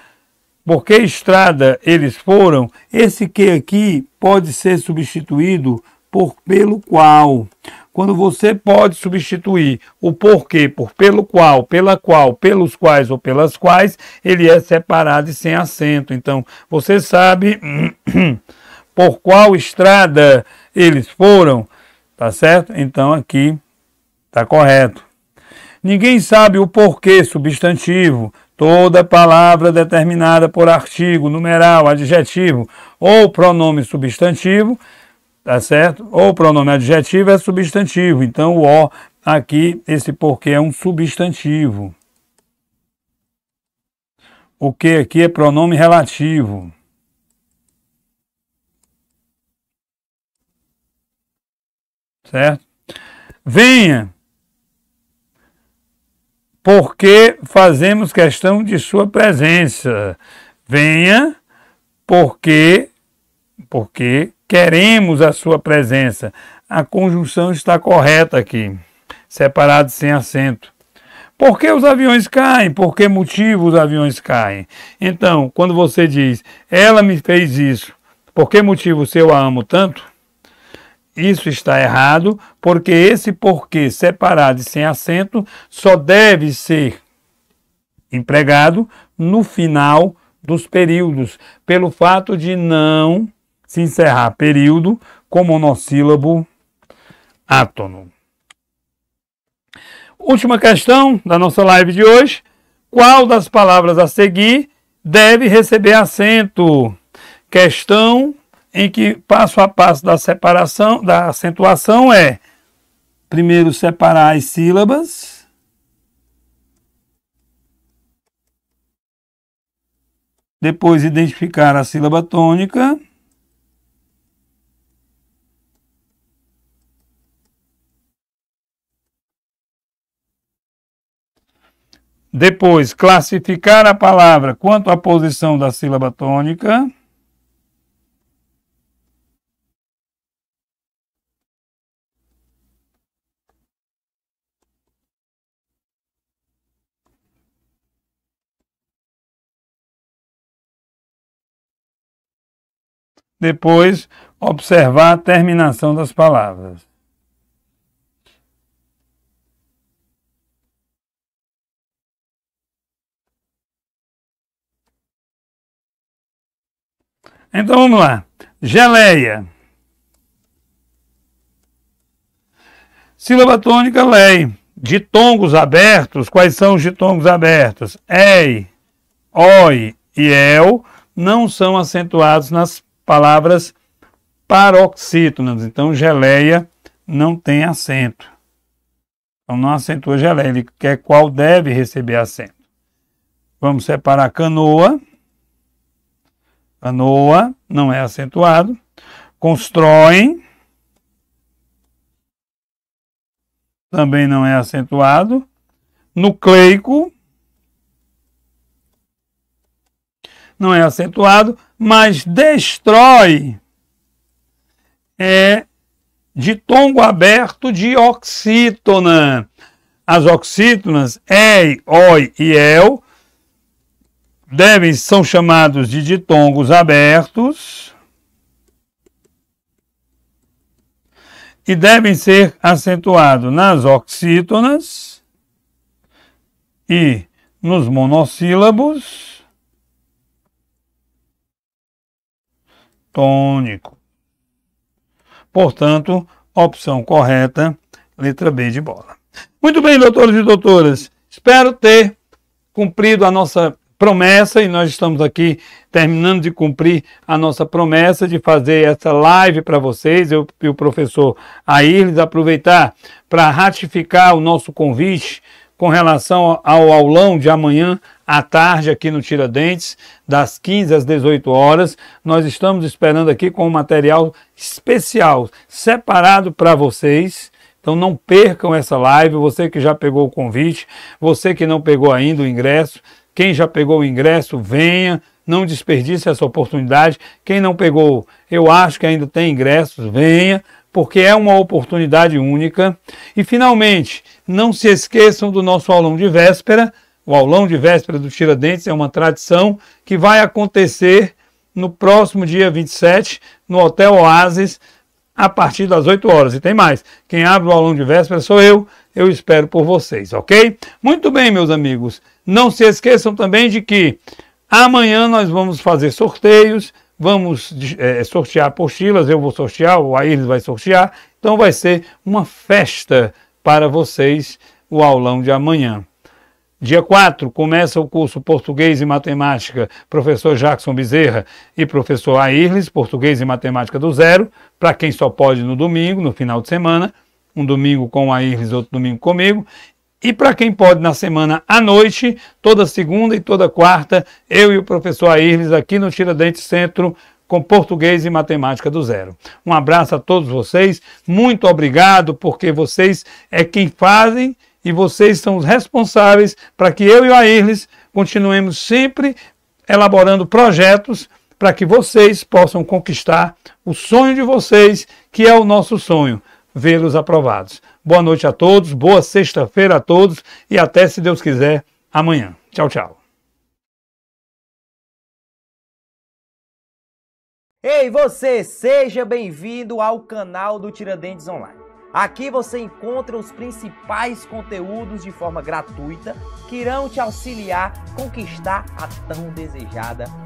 que estrada eles foram, esse que aqui pode ser substituído por pelo qual. Quando você pode substituir o porquê por pelo qual, pela qual, pelos quais ou pelas quais, ele é separado e sem acento. Então, você sabe por qual estrada eles foram, tá certo? Então, aqui tá correto. Ninguém sabe o porquê substantivo Toda palavra determinada por artigo, numeral, adjetivo ou pronome substantivo, tá certo? Ou pronome adjetivo é substantivo. Então, o O aqui, esse porquê é um substantivo. O que aqui é pronome relativo. Certo? Venha porque fazemos questão de sua presença. Venha, porque porque queremos a sua presença. A conjunção está correta aqui, separado sem acento. Por que os aviões caem? Por que motivo os aviões caem? Então, quando você diz, ela me fez isso, por que motivo se eu a amo tanto? Isso está errado, porque esse porquê separado e sem acento só deve ser empregado no final dos períodos, pelo fato de não se encerrar período com monossílabo átono. Última questão da nossa live de hoje. Qual das palavras a seguir deve receber acento? Questão em que passo a passo da separação, da acentuação é primeiro separar as sílabas. Depois identificar a sílaba tônica. Depois, classificar a palavra quanto à posição da sílaba tônica. Depois, observar a terminação das palavras. Então vamos lá. Geleia. Sílaba tônica, lei. Ditongos abertos. Quais são os ditongos abertos? Ei, oi e el não são acentuados nas palavras paroxítonas. Então, geleia não tem acento. Então, não acentua geleia, ele quer qual deve receber acento. Vamos separar canoa. Canoa não é acentuado. Constroem. Também não é acentuado. Nucleico. Não é acentuado mas destrói é de tongo aberto de oxítona. As oxítonas ei, oi e el devem são chamados de ditongos abertos e devem ser acentuados nas oxítonas e nos monossílabos tônico. Portanto, opção correta, letra B de bola. Muito bem, doutores e doutoras, espero ter cumprido a nossa promessa e nós estamos aqui terminando de cumprir a nossa promessa de fazer essa live para vocês, eu e o professor Aires, aproveitar para ratificar o nosso convite com relação ao aulão de amanhã à tarde aqui no Tiradentes, das 15 às 18 horas. Nós estamos esperando aqui com um material especial separado para vocês. Então não percam essa live, você que já pegou o convite, você que não pegou ainda o ingresso, quem já pegou o ingresso, venha, não desperdice essa oportunidade. Quem não pegou, eu acho que ainda tem ingressos, venha, porque é uma oportunidade única. E finalmente, não se esqueçam do nosso aulão de véspera, o aulão de véspera do Tiradentes é uma tradição que vai acontecer no próximo dia 27, no Hotel Oasis, a partir das 8 horas. E tem mais. Quem abre o aulão de véspera sou eu. Eu espero por vocês, ok? Muito bem, meus amigos. Não se esqueçam também de que amanhã nós vamos fazer sorteios. Vamos é, sortear apostilas. Eu vou sortear, o Aires vai sortear. Então vai ser uma festa para vocês o aulão de amanhã. Dia 4 começa o curso Português e Matemática, professor Jackson Bezerra e professor Airlis Português e Matemática do Zero, para quem só pode no domingo, no final de semana, um domingo com o Airles, outro domingo comigo. E para quem pode na semana à noite, toda segunda e toda quarta, eu e o professor Airlis aqui no Tiradentes Centro com português e matemática do zero. Um abraço a todos vocês, muito obrigado porque vocês é quem fazem e vocês são os responsáveis para que eu e o Airlis continuemos sempre elaborando projetos para que vocês possam conquistar o sonho de vocês, que é o nosso sonho, vê-los aprovados. Boa noite a todos, boa sexta-feira a todos e até, se Deus quiser, amanhã. Tchau, tchau. Ei, você, seja bem-vindo ao canal do Tiradentes Online. Aqui você encontra os principais conteúdos de forma gratuita que irão te auxiliar a conquistar a tão desejada